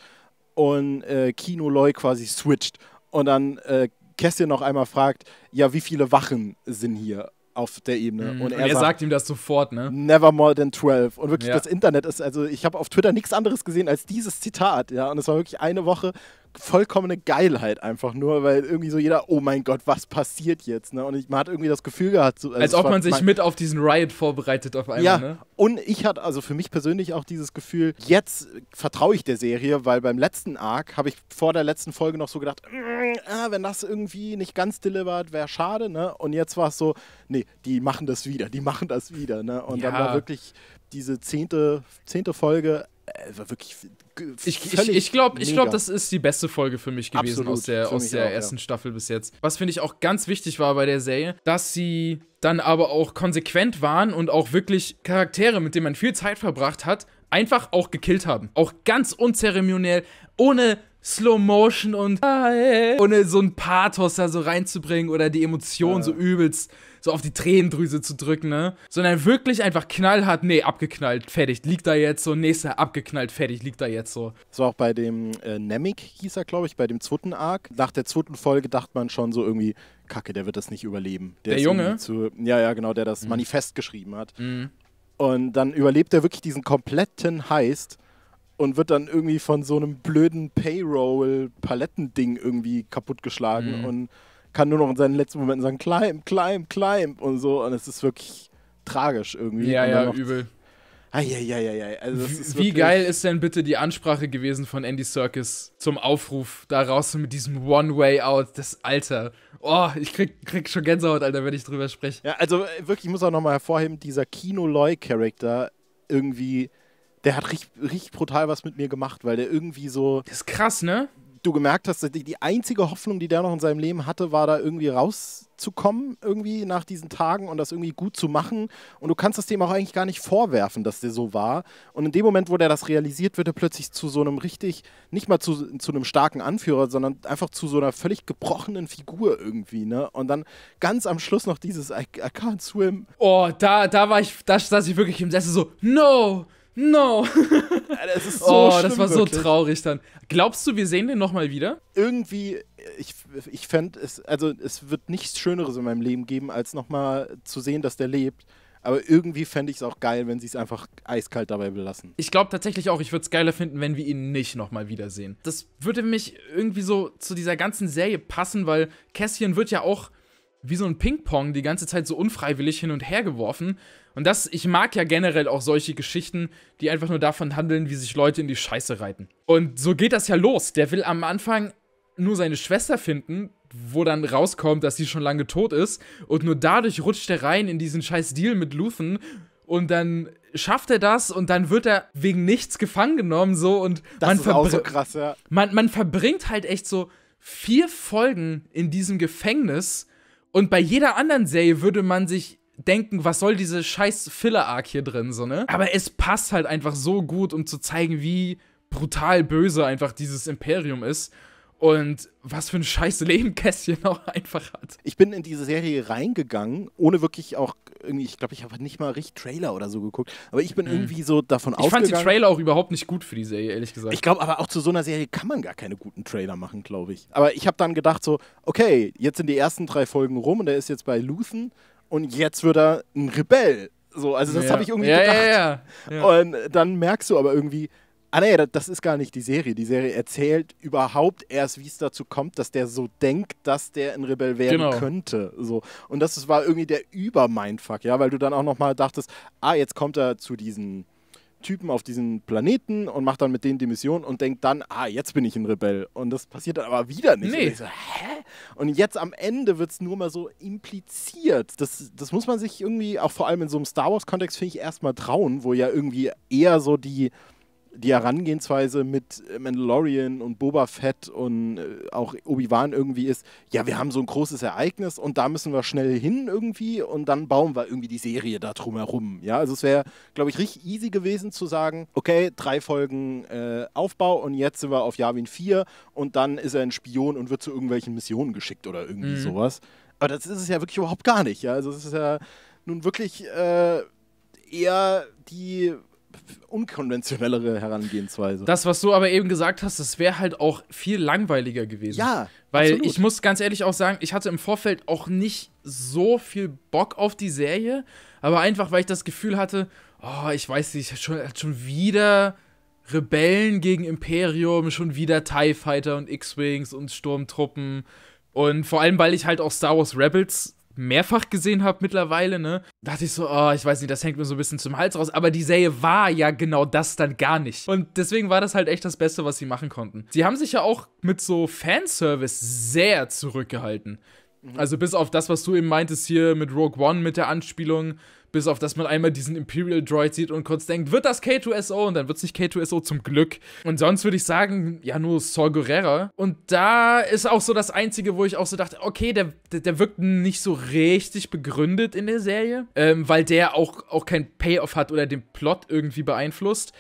und äh, Kino Loy quasi switcht und dann äh, Kästchen noch einmal fragt, ja, wie viele Wachen sind hier? auf der Ebene. Mhm. Und, er, und er sagt, sagt, ihm das sofort, ne? Never more than 12. Und wirklich, ja. das Internet ist, also ich habe auf Twitter nichts anderes gesehen als dieses Zitat, ja. Und es war wirklich eine Woche vollkommene Geilheit einfach nur, weil irgendwie so jeder, oh mein Gott, was passiert jetzt? Ne? Und ich, man hat irgendwie das Gefühl gehabt, so, also als ob man sich mit auf diesen Riot vorbereitet auf einmal. Ja, ne? und ich hatte also für mich persönlich auch dieses Gefühl, jetzt vertraue ich der Serie, weil beim letzten Arc habe ich vor der letzten Folge noch so gedacht, mm, ah, wenn das irgendwie nicht ganz delivered, wäre schade. Ne? Und jetzt war es so, nee, die machen das wieder, die machen das wieder. Ne? Und ja. dann war wirklich diese zehnte, zehnte Folge äh, war wirklich ich, ich, ich glaube, ich glaub, das ist die beste Folge für mich gewesen Absolut, aus der, aus der auch, ersten ja. Staffel bis jetzt. Was finde ich auch ganz wichtig war bei der Serie, dass sie dann aber auch konsequent waren und auch wirklich Charaktere, mit denen man viel Zeit verbracht hat, einfach auch gekillt haben. Auch ganz unzeremoniell, ohne Slow Motion und ah, ohne so ein Pathos da so reinzubringen oder die Emotionen ja. so übelst so auf die Tränendrüse zu drücken, ne? Sondern wirklich einfach knallhart, nee, abgeknallt, fertig, liegt da jetzt so, nächste, abgeknallt, fertig, liegt da jetzt so. So auch bei dem äh, Nemec hieß er, glaube ich, bei dem zweiten Arc. Nach der zweiten Folge dachte man schon so irgendwie, Kacke, der wird das nicht überleben. Der, der Junge? Zu, ja, ja, genau, der das mhm. Manifest geschrieben hat. Mhm. Und dann überlebt er wirklich diesen kompletten Heist und wird dann irgendwie von so einem blöden Payroll-Palettending irgendwie kaputtgeschlagen mhm. und kann nur noch in seinen letzten Momenten sagen, climb, climb, climb und so. Und es ist wirklich tragisch irgendwie. Ja, ja, übel. Eieieiei. Also Wie geil ist denn bitte die Ansprache gewesen von Andy Serkis zum Aufruf da raus mit diesem One-Way-Out? Das Alter. Oh, ich krieg, krieg schon Gänsehaut, Alter, wenn ich drüber spreche. Ja, also äh, wirklich, ich muss auch nochmal hervorheben, dieser Kino-Loy-Charakter irgendwie, der hat richtig, richtig brutal was mit mir gemacht, weil der irgendwie so. Das ist krass, ne? du gemerkt hast, die, die einzige Hoffnung, die der noch in seinem Leben hatte, war da irgendwie rauszukommen, irgendwie nach diesen Tagen und das irgendwie gut zu machen. Und du kannst das dem auch eigentlich gar nicht vorwerfen, dass der so war. Und in dem Moment, wo der das realisiert, wird er plötzlich zu so einem richtig, nicht mal zu, zu einem starken Anführer, sondern einfach zu so einer völlig gebrochenen Figur irgendwie. Ne? Und dann ganz am Schluss noch dieses I, I can't swim. Oh, da, da war ich, da saß ich wirklich im Sessel so, no! No. das ist so oh, schlimm, das war wirklich. so traurig dann. Glaubst du, wir sehen den nochmal wieder? Irgendwie, ich, ich fände es, also es wird nichts Schöneres in meinem Leben geben, als nochmal zu sehen, dass der lebt. Aber irgendwie fände ich es auch geil, wenn sie es einfach eiskalt dabei belassen. Ich glaube tatsächlich auch, ich würde es geiler finden, wenn wir ihn nicht nochmal wiedersehen. Das würde mich irgendwie so zu dieser ganzen Serie passen, weil Cassian wird ja auch wie so ein Ping-Pong die ganze Zeit so unfreiwillig hin und her geworfen. Und das, ich mag ja generell auch solche Geschichten, die einfach nur davon handeln, wie sich Leute in die Scheiße reiten. Und so geht das ja los. Der will am Anfang nur seine Schwester finden, wo dann rauskommt, dass sie schon lange tot ist. Und nur dadurch rutscht er rein in diesen scheiß Deal mit Luthen. Und dann schafft er das und dann wird er wegen nichts gefangen genommen, so und das man ist auch so krass, ja. man, man verbringt halt echt so vier Folgen in diesem Gefängnis und bei jeder anderen Serie würde man sich denken, was soll diese scheiß Filler-Arc hier drin, so, ne? Aber es passt halt einfach so gut, um zu zeigen, wie brutal böse einfach dieses Imperium ist und was für ein scheiß Leben Kästchen auch einfach hat. Ich bin in diese Serie reingegangen, ohne wirklich auch irgendwie, ich glaube, ich habe halt nicht mal richtig Trailer oder so geguckt, aber ich bin mhm. irgendwie so davon ich ausgegangen. Ich fand die Trailer auch überhaupt nicht gut für die Serie, ehrlich gesagt. Ich glaube aber auch zu so einer Serie kann man gar keine guten Trailer machen, glaube ich. Aber ich habe dann gedacht so, okay, jetzt sind die ersten drei Folgen rum und er ist jetzt bei Luthen und jetzt wird er ein Rebell. So, also das ja. habe ich irgendwie ja, gedacht. Ja, und dann merkst du aber irgendwie, Ah nee, das ist gar nicht die Serie. Die Serie erzählt überhaupt erst, wie es dazu kommt, dass der so denkt, dass der ein Rebell werden genau. könnte. So. Und das war irgendwie der Übermindfuck, ja, weil du dann auch nochmal dachtest, ah, jetzt kommt er zu diesen Typen auf diesen Planeten und macht dann mit denen die Mission und denkt dann, ah, jetzt bin ich ein Rebell. Und das passiert dann aber wieder nicht. Nee. Und, so, Hä? und jetzt am Ende wird es nur mal so impliziert. Das, das muss man sich irgendwie, auch vor allem in so einem Star Wars-Kontext, finde ich erstmal trauen, wo ja irgendwie eher so die die Herangehensweise mit äh, Mandalorian und Boba Fett und äh, auch Obi-Wan irgendwie ist, ja, wir haben so ein großes Ereignis und da müssen wir schnell hin irgendwie und dann bauen wir irgendwie die Serie da drumherum. Ja, also es wäre, glaube ich, richtig easy gewesen zu sagen, okay, drei Folgen äh, Aufbau und jetzt sind wir auf Yavin 4 und dann ist er ein Spion und wird zu irgendwelchen Missionen geschickt oder irgendwie mhm. sowas. Aber das ist es ja wirklich überhaupt gar nicht. Ja, also es ist ja nun wirklich äh, eher die unkonventionellere Herangehensweise. Das, was du aber eben gesagt hast, das wäre halt auch viel langweiliger gewesen. Ja. Weil absolut. ich muss ganz ehrlich auch sagen, ich hatte im Vorfeld auch nicht so viel Bock auf die Serie, aber einfach, weil ich das Gefühl hatte, oh, ich weiß nicht, schon, schon wieder Rebellen gegen Imperium, schon wieder TIE Fighter und X-Wings und Sturmtruppen. Und vor allem, weil ich halt auch Star Wars Rebels mehrfach gesehen habe mittlerweile, ne, dachte ich so, oh, ich weiß nicht, das hängt mir so ein bisschen zum Hals raus. Aber die Serie war ja genau das dann gar nicht. Und deswegen war das halt echt das Beste, was sie machen konnten. Sie haben sich ja auch mit so Fanservice sehr zurückgehalten. Mhm. Also bis auf das, was du eben meintest hier mit Rogue One, mit der Anspielung bis auf dass man einmal diesen Imperial Droid sieht und kurz denkt, wird das K2SO? Und dann wird es nicht K2SO zum Glück. Und sonst würde ich sagen, ja, nur Saul Guerrera. Und da ist auch so das Einzige, wo ich auch so dachte, okay, der, der, der wirkt nicht so richtig begründet in der Serie, ähm, weil der auch, auch keinen Payoff hat oder den Plot irgendwie beeinflusst.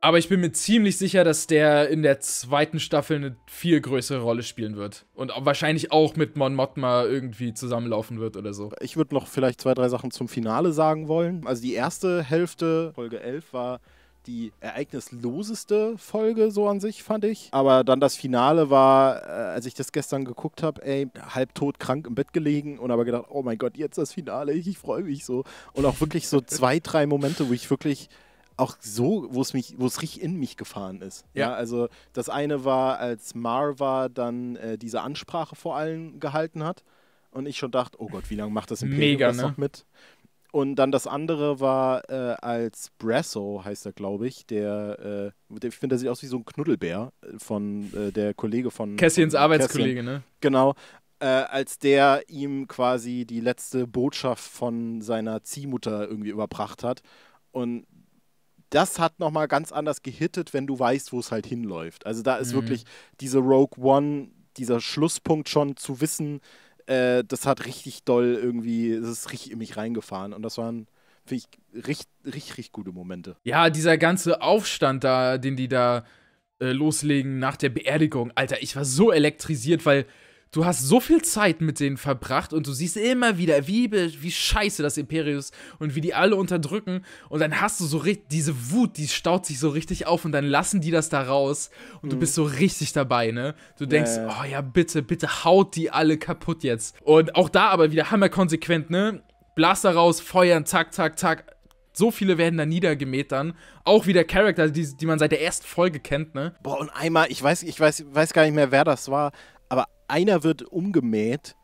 Aber ich bin mir ziemlich sicher, dass der in der zweiten Staffel eine viel größere Rolle spielen wird. Und wahrscheinlich auch mit Mon Mothma irgendwie zusammenlaufen wird oder so. Ich würde noch vielleicht zwei, drei Sachen zum Finale sagen wollen. Also die erste Hälfte, Folge 11, war die ereignisloseste Folge so an sich, fand ich. Aber dann das Finale war, äh, als ich das gestern geguckt habe, ey, halbtot krank im Bett gelegen und aber gedacht, oh mein Gott, jetzt das Finale, ich, ich freue mich so. Und auch wirklich so zwei, drei Momente, wo ich wirklich auch so, wo es mich, wo es richtig in mich gefahren ist. Ja. ja. also das eine war, als Marva dann äh, diese Ansprache vor allen gehalten hat und ich schon dachte, oh Gott, wie lange macht das Imperium Mega, ne? noch mit? Und dann das andere war, äh, als Brasso heißt er, glaube ich, der, äh, der ich finde, der sieht aus wie so ein Knuddelbär äh, von äh, der Kollege von. Cassians von Arbeitskollege, Cassian. ne? Genau. Äh, als der ihm quasi die letzte Botschaft von seiner Ziehmutter irgendwie überbracht hat. Und das hat nochmal ganz anders gehittet, wenn du weißt, wo es halt hinläuft. Also da ist mhm. wirklich diese Rogue One, dieser Schlusspunkt schon zu wissen, äh, das hat richtig doll irgendwie, das ist richtig in mich reingefahren. Und das waren, finde ich, richtig, richtig, richtig gute Momente. Ja, dieser ganze Aufstand da, den die da äh, loslegen nach der Beerdigung. Alter, ich war so elektrisiert, weil du hast so viel Zeit mit denen verbracht und du siehst immer wieder, wie, wie scheiße das Imperium ist und wie die alle unterdrücken. Und dann hast du so richtig, diese Wut, die staut sich so richtig auf und dann lassen die das da raus und mhm. du bist so richtig dabei, ne? Du denkst, ja, ja. oh ja, bitte, bitte haut die alle kaputt jetzt. Und auch da aber wieder hammerkonsequent, ne? Blaster raus, feuern, zack, zack, zack. So viele werden da niedergemäht dann. Auch wieder Charakter, die, die man seit der ersten Folge kennt, ne? Boah, und einmal, ich weiß, ich weiß, weiß gar nicht mehr, wer das war, aber einer wird umgemäht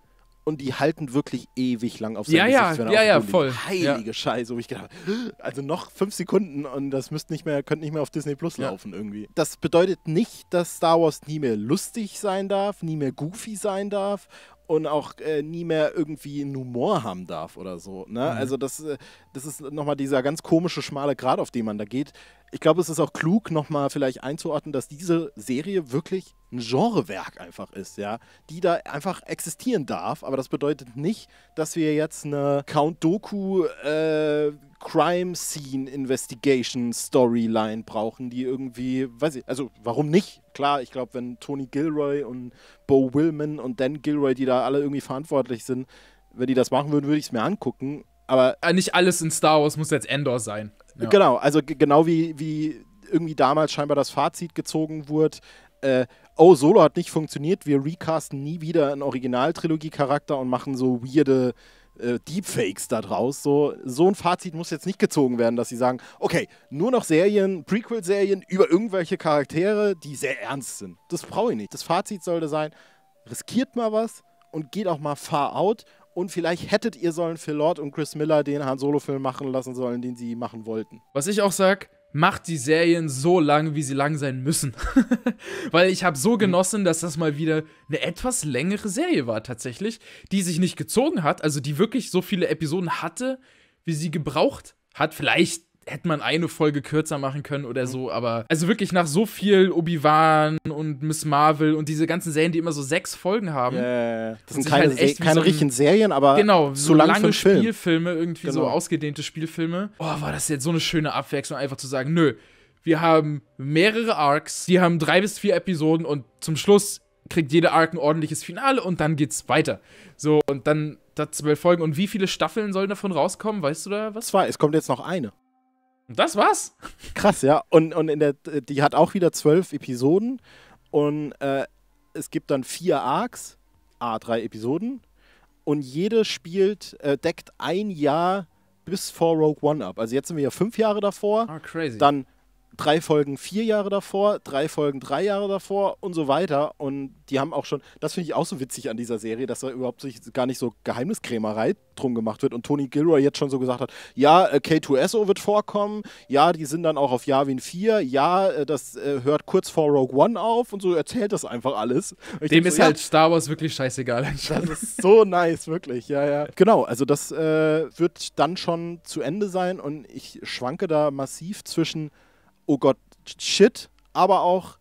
und die halten wirklich ewig lang auf seinem ja, Gesicht, ja, er ja, ja, voll. Heilige ja. Scheiße, wo ich gedacht habe, also noch fünf Sekunden und das müsste nicht mehr, könnte nicht mehr auf Disney Plus laufen ja. irgendwie. Das bedeutet nicht, dass Star Wars nie mehr lustig sein darf, nie mehr goofy sein darf und auch äh, nie mehr irgendwie einen Humor haben darf oder so. Ne? Mhm. Also das, äh, das ist nochmal dieser ganz komische, schmale Grad, auf den man da geht ich glaube, es ist auch klug, nochmal vielleicht einzuordnen, dass diese Serie wirklich ein Genrewerk einfach ist, ja, die da einfach existieren darf. Aber das bedeutet nicht, dass wir jetzt eine Count Doku äh, Crime Scene Investigation Storyline brauchen, die irgendwie, weiß ich, also warum nicht? Klar, ich glaube, wenn Tony Gilroy und Bo Willman und Dan Gilroy, die da alle irgendwie verantwortlich sind, wenn die das machen würden, würde ich es mir angucken. Aber äh, nicht alles in Star Wars muss jetzt Endor sein. Ja. Genau, also genau wie, wie irgendwie damals scheinbar das Fazit gezogen wurde, äh, oh, Solo hat nicht funktioniert, wir recasten nie wieder einen Originaltrilogie-Charakter und machen so weirde äh, Deepfakes daraus. So, so ein Fazit muss jetzt nicht gezogen werden, dass sie sagen, okay, nur noch Serien, Prequel-Serien über irgendwelche Charaktere, die sehr ernst sind. Das brauche ich nicht. Das Fazit sollte sein, riskiert mal was und geht auch mal far out und vielleicht hättet ihr sollen Phil Lord und Chris Miller den Han Solo-Film machen lassen sollen, den sie machen wollten. Was ich auch sag, macht die Serien so lang, wie sie lang sein müssen. [laughs] Weil ich habe so mhm. genossen, dass das mal wieder eine etwas längere Serie war tatsächlich, die sich nicht gezogen hat, also die wirklich so viele Episoden hatte, wie sie gebraucht hat. Vielleicht hätte man eine Folge kürzer machen können oder mhm. so, aber also wirklich nach so viel Obi-Wan und Miss Marvel und diese ganzen Serien, die immer so sechs Folgen haben. Yeah. Das, sind keine, halt echt keine so richtigen Serien, aber genau, zu so lang lange Spielfilme, Film. irgendwie genau. so ausgedehnte Spielfilme. Oh, war das jetzt so eine schöne Abwechslung, einfach zu sagen, nö, wir haben mehrere Arcs, die haben drei bis vier Episoden und zum Schluss kriegt jede Arc ein ordentliches Finale und dann geht's weiter. So, und dann da zwölf Folgen. Und wie viele Staffeln sollen davon rauskommen? Weißt du da was? Zwei, es kommt jetzt noch eine. Das war's? Krass, ja. Und, und in der, die hat auch wieder zwölf Episoden. Und äh, es gibt dann vier Arcs, a ah, drei Episoden. Und jede spielt, äh, deckt ein Jahr bis vor Rogue One ab. Also jetzt sind wir ja fünf Jahre davor. Ah, crazy. Dann drei Folgen vier Jahre davor, drei Folgen drei Jahre davor und so weiter. Und die haben auch schon, das finde ich auch so witzig an dieser Serie, dass da überhaupt sich gar nicht so Geheimniskrämerei drum gemacht wird und Tony Gilroy jetzt schon so gesagt hat, ja, äh, K2SO wird vorkommen, ja, die sind dann auch auf Yavin 4, ja, äh, das äh, hört kurz vor Rogue One auf und so erzählt das einfach alles. Dem ist so, halt ja, Star Wars wirklich scheißegal. Das ist so nice, wirklich, ja, ja. Genau, also das äh, wird dann schon zu Ende sein und ich schwanke da massiv zwischen oh Gott, shit, aber auch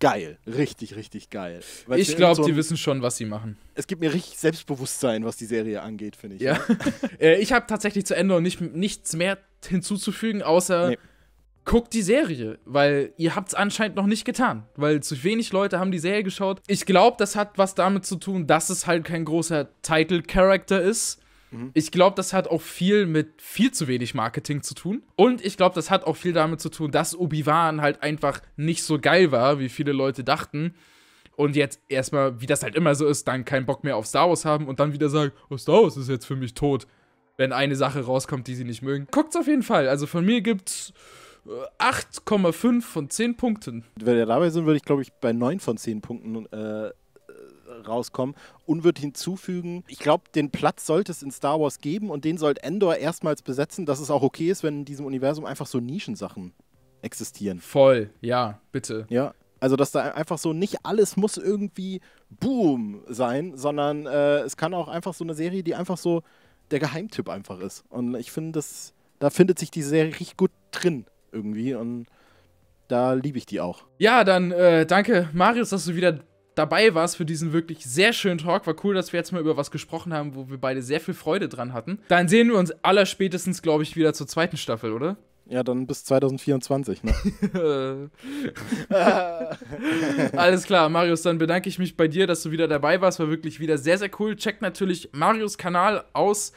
geil. Richtig, richtig geil. Weil ich glaube, so die wissen schon, was sie machen. Es gibt mir richtig Selbstbewusstsein, was die Serie angeht, finde ich. Ja. ja. [laughs] Äh, ich habe tatsächlich zu Ende nicht, nichts mehr hinzuzufügen, außer nee. guckt die Serie, weil ihr habt es anscheinend noch nicht getan, weil zu wenig Leute haben die Serie geschaut. Ich glaube, das hat was damit zu tun, dass es halt kein großer Title-Character ist Mhm. Ich glaube, das hat auch viel mit viel zu wenig Marketing zu tun. Und ich glaube, das hat auch viel damit zu tun, dass Obi-Wan halt einfach nicht so geil war, wie viele Leute dachten. Und jetzt erstmal, wie das halt immer so ist, dann keinen Bock mehr auf Star Wars haben und dann wieder sagen, oh, Star Wars ist jetzt für mich tot, wenn eine Sache rauskommt, die sie nicht mögen. Guckt's auf jeden Fall. Also von mir gibt's 8,5 äh, von 10 Punkten. Wenn wir dabei sind, würde ich, glaube ich, bei 9 von 10 Punkten äh, rauskommen und würde hinzufügen, ich glaube, den Platz sollte es in Star Wars geben und den sollte Endor erstmals besetzen, dass es auch okay ist, wenn in diesem Universum einfach so Nischensachen existieren. Voll, ja, bitte. Ja, also, dass da einfach so nicht alles muss irgendwie Boom sein, sondern äh, es kann auch einfach so eine Serie, die einfach so der Geheimtipp einfach ist. Und ich finde, da findet sich die Serie richtig gut drin irgendwie und da liebe ich die auch. Ja, dann äh, danke, Marius, dass du wieder dabei warst für diesen wirklich sehr schönen Talk. War cool, dass wir jetzt mal über was gesprochen haben, wo wir beide sehr viel Freude dran hatten. Dann sehen wir uns allerspätestens, glaube ich, wieder zur zweiten Staffel, oder? Ja, dann bis 2024, ne? [laughs] Alles klar, Marius, dann bedanke ich mich bei dir, dass du wieder dabei warst. War wirklich wieder sehr, sehr cool. Checkt natürlich Marius Kanal aus.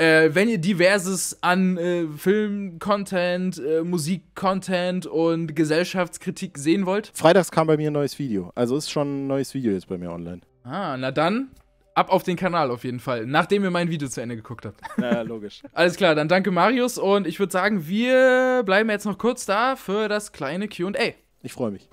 Äh, wenn ihr diverses an äh, Film-Content, äh, Musik-Content und Gesellschaftskritik sehen wollt. Freitags kam bei mir ein neues Video. Also ist schon ein neues Video jetzt bei mir online. Ah, na dann. Ab auf den Kanal auf jeden Fall, nachdem ihr mein Video zu Ende geguckt habt. [laughs] Ja, logisch. [laughs] Alles klar, dann danke Marius und ich würde sagen, wir bleiben jetzt noch kurz da für das kleine QA. Ich freue mich.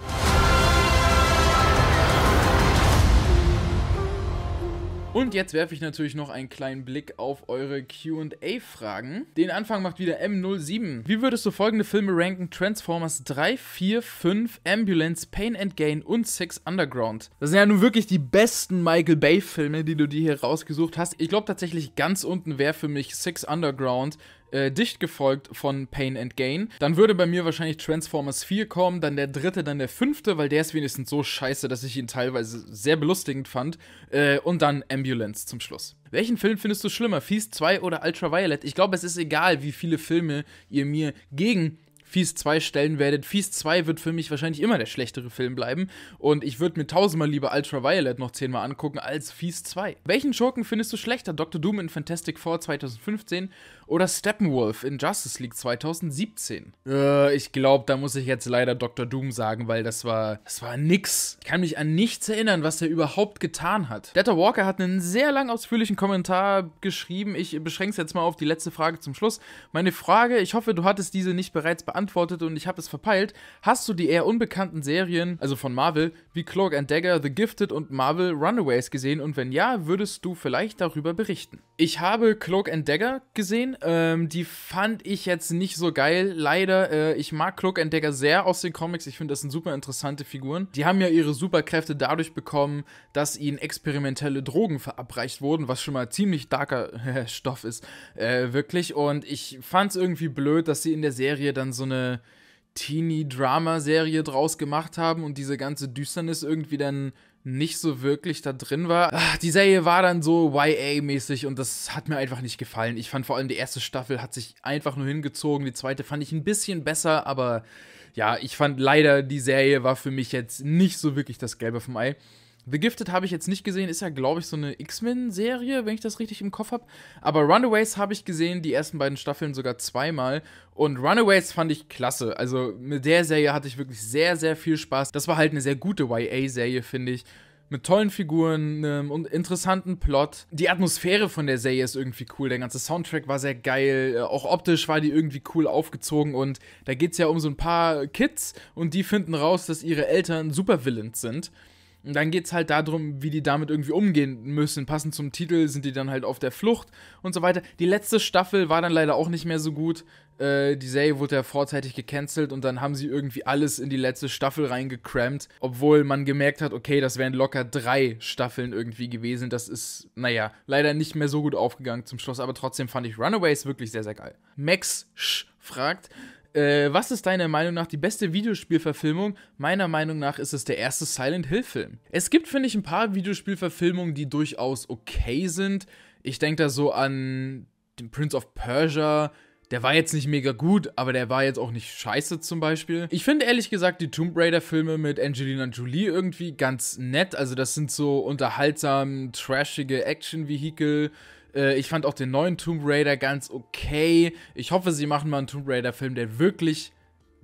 Und jetzt werfe ich natürlich noch einen kleinen Blick auf eure Q&A-Fragen. Den Anfang macht wieder M07. Wie würdest du folgende Filme ranken? Transformers 3, 4, 5, Ambulance, Pain and Gain und Six Underground. Das sind ja nun wirklich die besten Michael Bay-Filme, die du dir hier rausgesucht hast. Ich glaube tatsächlich ganz unten wäre für mich Six Underground äh, dicht gefolgt von Pain and Gain. Dann würde bei mir wahrscheinlich Transformers 4 kommen, dann der dritte, dann der fünfte, weil der ist wenigstens so scheiße, dass ich ihn teilweise sehr belustigend fand. Äh, und dann Ambulance zum Schluss. Welchen Film findest du schlimmer, Fies 2 oder Ultraviolet? Ich glaube, es ist egal, wie viele Filme ihr mir gegen Fies 2 stellen werdet. Fies 2 wird für mich wahrscheinlich immer der schlechtere Film bleiben und ich würde mir tausendmal lieber Ultraviolet noch zehnmal angucken als Fies 2. Welchen Schurken findest du schlechter? Dr. Doom in Fantastic Four 2015 oder Steppenwolf in Justice League 2017. Äh, ich glaube, da muss ich jetzt leider Dr. Doom sagen, weil das war, das war nix. Ich kann mich an nichts erinnern, was er überhaupt getan hat. Data Walker hat einen sehr lang ausführlichen Kommentar geschrieben. Ich beschränke es jetzt mal auf die letzte Frage zum Schluss. Meine Frage, ich hoffe, du hattest diese nicht bereits beantwortet und ich habe es verpeilt. Hast du die eher unbekannten Serien, also von Marvel, wie Cloak and Dagger, The Gifted und Marvel Runaways gesehen? Und wenn ja, würdest du vielleicht darüber berichten? Ich habe Cloak and Dagger gesehen. Ähm, die fand ich jetzt nicht so geil, leider. Äh, ich mag Cloak and Dagger sehr aus den Comics. Ich finde, das sind super interessante Figuren. Die haben ja ihre Superkräfte dadurch bekommen, dass ihnen experimentelle Drogen verabreicht wurden, was schon mal ziemlich darker [laughs] Stoff ist, äh, wirklich. Und ich fand es irgendwie blöd, dass sie in der Serie dann so eine teeny drama serie draus gemacht haben und diese ganze Düsternis irgendwie dann nicht so wirklich da drin war. Ach, die Serie war dann so YA-mäßig und das hat mir einfach nicht gefallen. Ich fand vor allem die erste Staffel hat sich einfach nur hingezogen, die zweite fand ich ein bisschen besser, aber ja, ich fand leider die Serie war für mich jetzt nicht so wirklich das Gelbe vom Ei. The Gifted habe ich jetzt nicht gesehen, ist ja, glaube ich, so eine X-Men-Serie, wenn ich das richtig im Kopf habe. Aber Runaways habe ich gesehen, die ersten beiden Staffeln sogar zweimal. Und Runaways fand ich klasse. Also mit der Serie hatte ich wirklich sehr, sehr viel Spaß. Das war halt eine sehr gute YA-Serie, finde ich mit tollen Figuren, einem ähm, interessanten Plot. Die Atmosphäre von der Serie ist irgendwie cool. Der ganze Soundtrack war sehr geil. Äh, auch optisch war die irgendwie cool aufgezogen. Und da geht es ja um so ein paar Kids und die finden raus, dass ihre Eltern Supervillains sind. Und dann geht es halt darum, wie die damit irgendwie umgehen müssen. Passend zum Titel sind die dann halt auf der Flucht und so weiter. Die letzte Staffel war dann leider auch nicht mehr so gut. Äh, die Serie wurde ja vorzeitig gecancelt und dann haben sie irgendwie alles in die letzte Staffel reingecrammt, obwohl man gemerkt hat, okay, das wären locker drei Staffeln irgendwie gewesen. Das ist, naja, leider nicht mehr so gut aufgegangen zum Schluss, aber trotzdem fand ich Runaways wirklich sehr, sehr geil. Max Sch fragt, äh, was ist deiner Meinung nach die beste Videospielverfilmung? Meiner Meinung nach ist es der erste Silent Hill-Film. Es gibt, finde ich, ein paar Videospielverfilmungen, die durchaus okay sind. Ich denke da so an den Prince of Persia, der war jetzt nicht mega gut, aber der war jetzt auch nicht scheiße zum Beispiel. Ich finde ehrlich gesagt die Tomb Raider-Filme mit Angelina Jolie irgendwie ganz nett. Also das sind so unterhaltsam, trashige Action-Vehikel. Äh, ich fand auch den neuen Tomb Raider ganz okay. Ich hoffe, sie machen mal einen Tomb Raider-Film, der wirklich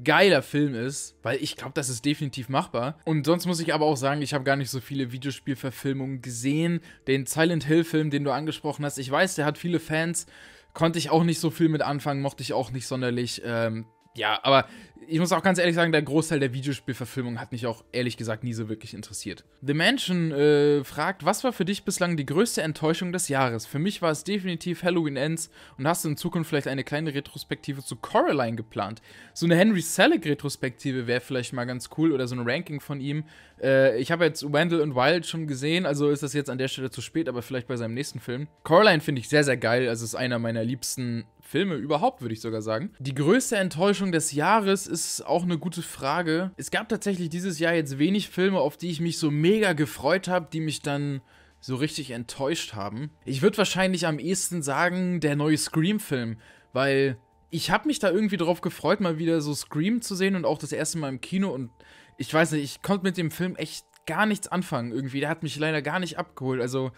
geiler Film ist, weil ich glaube, das ist definitiv machbar. Und sonst muss ich aber auch sagen, ich habe gar nicht so viele Videospielverfilmungen gesehen. Den Silent Hill-Film, den du angesprochen hast, ich weiß, der hat viele Fans. Konnte ich auch nicht so viel mit anfangen, mochte ich auch nicht sonderlich. Ähm, ja, aber ich muss auch ganz ehrlich sagen, der Großteil der Videospielverfilmung hat mich auch ehrlich gesagt nie so wirklich interessiert. The Mansion äh, fragt, was war für dich bislang die größte Enttäuschung des Jahres? Für mich war es definitiv Halloween Ends und hast du in Zukunft vielleicht eine kleine Retrospektive zu Coraline geplant? So eine Henry Selleck retrospektive wäre vielleicht mal ganz cool oder so ein Ranking von ihm. Äh, ich habe jetzt Wendell und Wild schon gesehen, also ist das jetzt an der Stelle zu spät, aber vielleicht bei seinem nächsten Film. Coraline finde ich sehr, sehr geil, also ist einer meiner liebsten Filme überhaupt, würde ich sogar sagen. Die größte Enttäuschung des Jahres ist auch eine gute Frage. Es gab tatsächlich dieses Jahr jetzt wenig Filme, auf die ich mich so mega gefreut habe, die mich dann so richtig enttäuscht haben. Ich würde wahrscheinlich am ehesten sagen, der neue Scream-Film, weil ich habe mich da irgendwie drauf gefreut, mal wieder so Scream zu sehen und auch das erste Mal im Kino und ich weiß nicht, ich konnte mit dem Film echt gar nichts anfangen irgendwie. Der hat mich leider gar nicht abgeholt. Also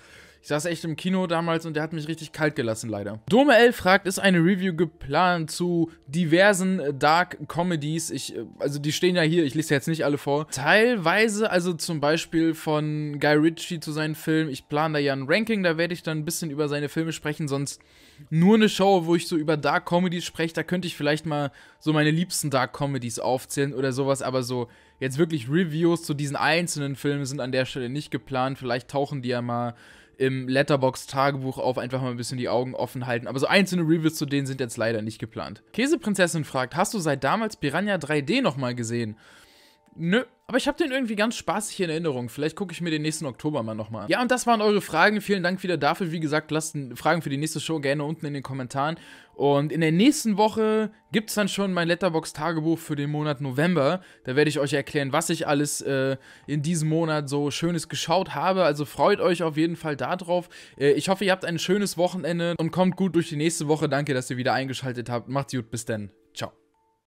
ich saß echt im Kino damals und der hat mich richtig kalt gelassen, leider. Dome L fragt, ist eine Review geplant zu diversen äh, Dark Comedies? Ich, äh, also die stehen ja hier, ich lese jetzt nicht alle vor. Teilweise, also zum Beispiel von Guy Ritchie zu seinen Filmen. Ich plane da ja ein Ranking, da werde ich dann ein bisschen über seine Filme sprechen, sonst nur eine Show, wo ich so über Dark Comedies spreche. Da könnte ich vielleicht mal so meine liebsten Dark Comedies aufzählen oder sowas, aber so jetzt wirklich Reviews zu diesen einzelnen Filmen sind an der Stelle nicht geplant. Vielleicht tauchen die ja mal im Letterbox-Tagebuch auf einfach mal ein bisschen die Augen offen halten. Aber so einzelne Reviews zu denen sind jetzt leider nicht geplant. Käseprinzessin fragt, hast du seit damals Piranha 3D nochmal gesehen? Nö, aber ich habe den irgendwie ganz spaßig in Erinnerung. Vielleicht gucke ich mir den nächsten Oktober mal nochmal an. Ja, und das waren eure Fragen. Vielen Dank wieder dafür. Wie gesagt, lasst Fragen für die nächste Show gerne unten in den Kommentaren. Und in der nächsten Woche gibt es dann schon mein Letterbox-Tagebuch für den Monat November. Da werde ich euch erklären, was ich alles äh, in diesem Monat so Schönes geschaut habe. Also freut euch auf jeden Fall darauf. Äh, ich hoffe, ihr habt ein schönes Wochenende und kommt gut durch die nächste Woche. Danke, dass ihr wieder eingeschaltet habt. Macht's gut, bis dann.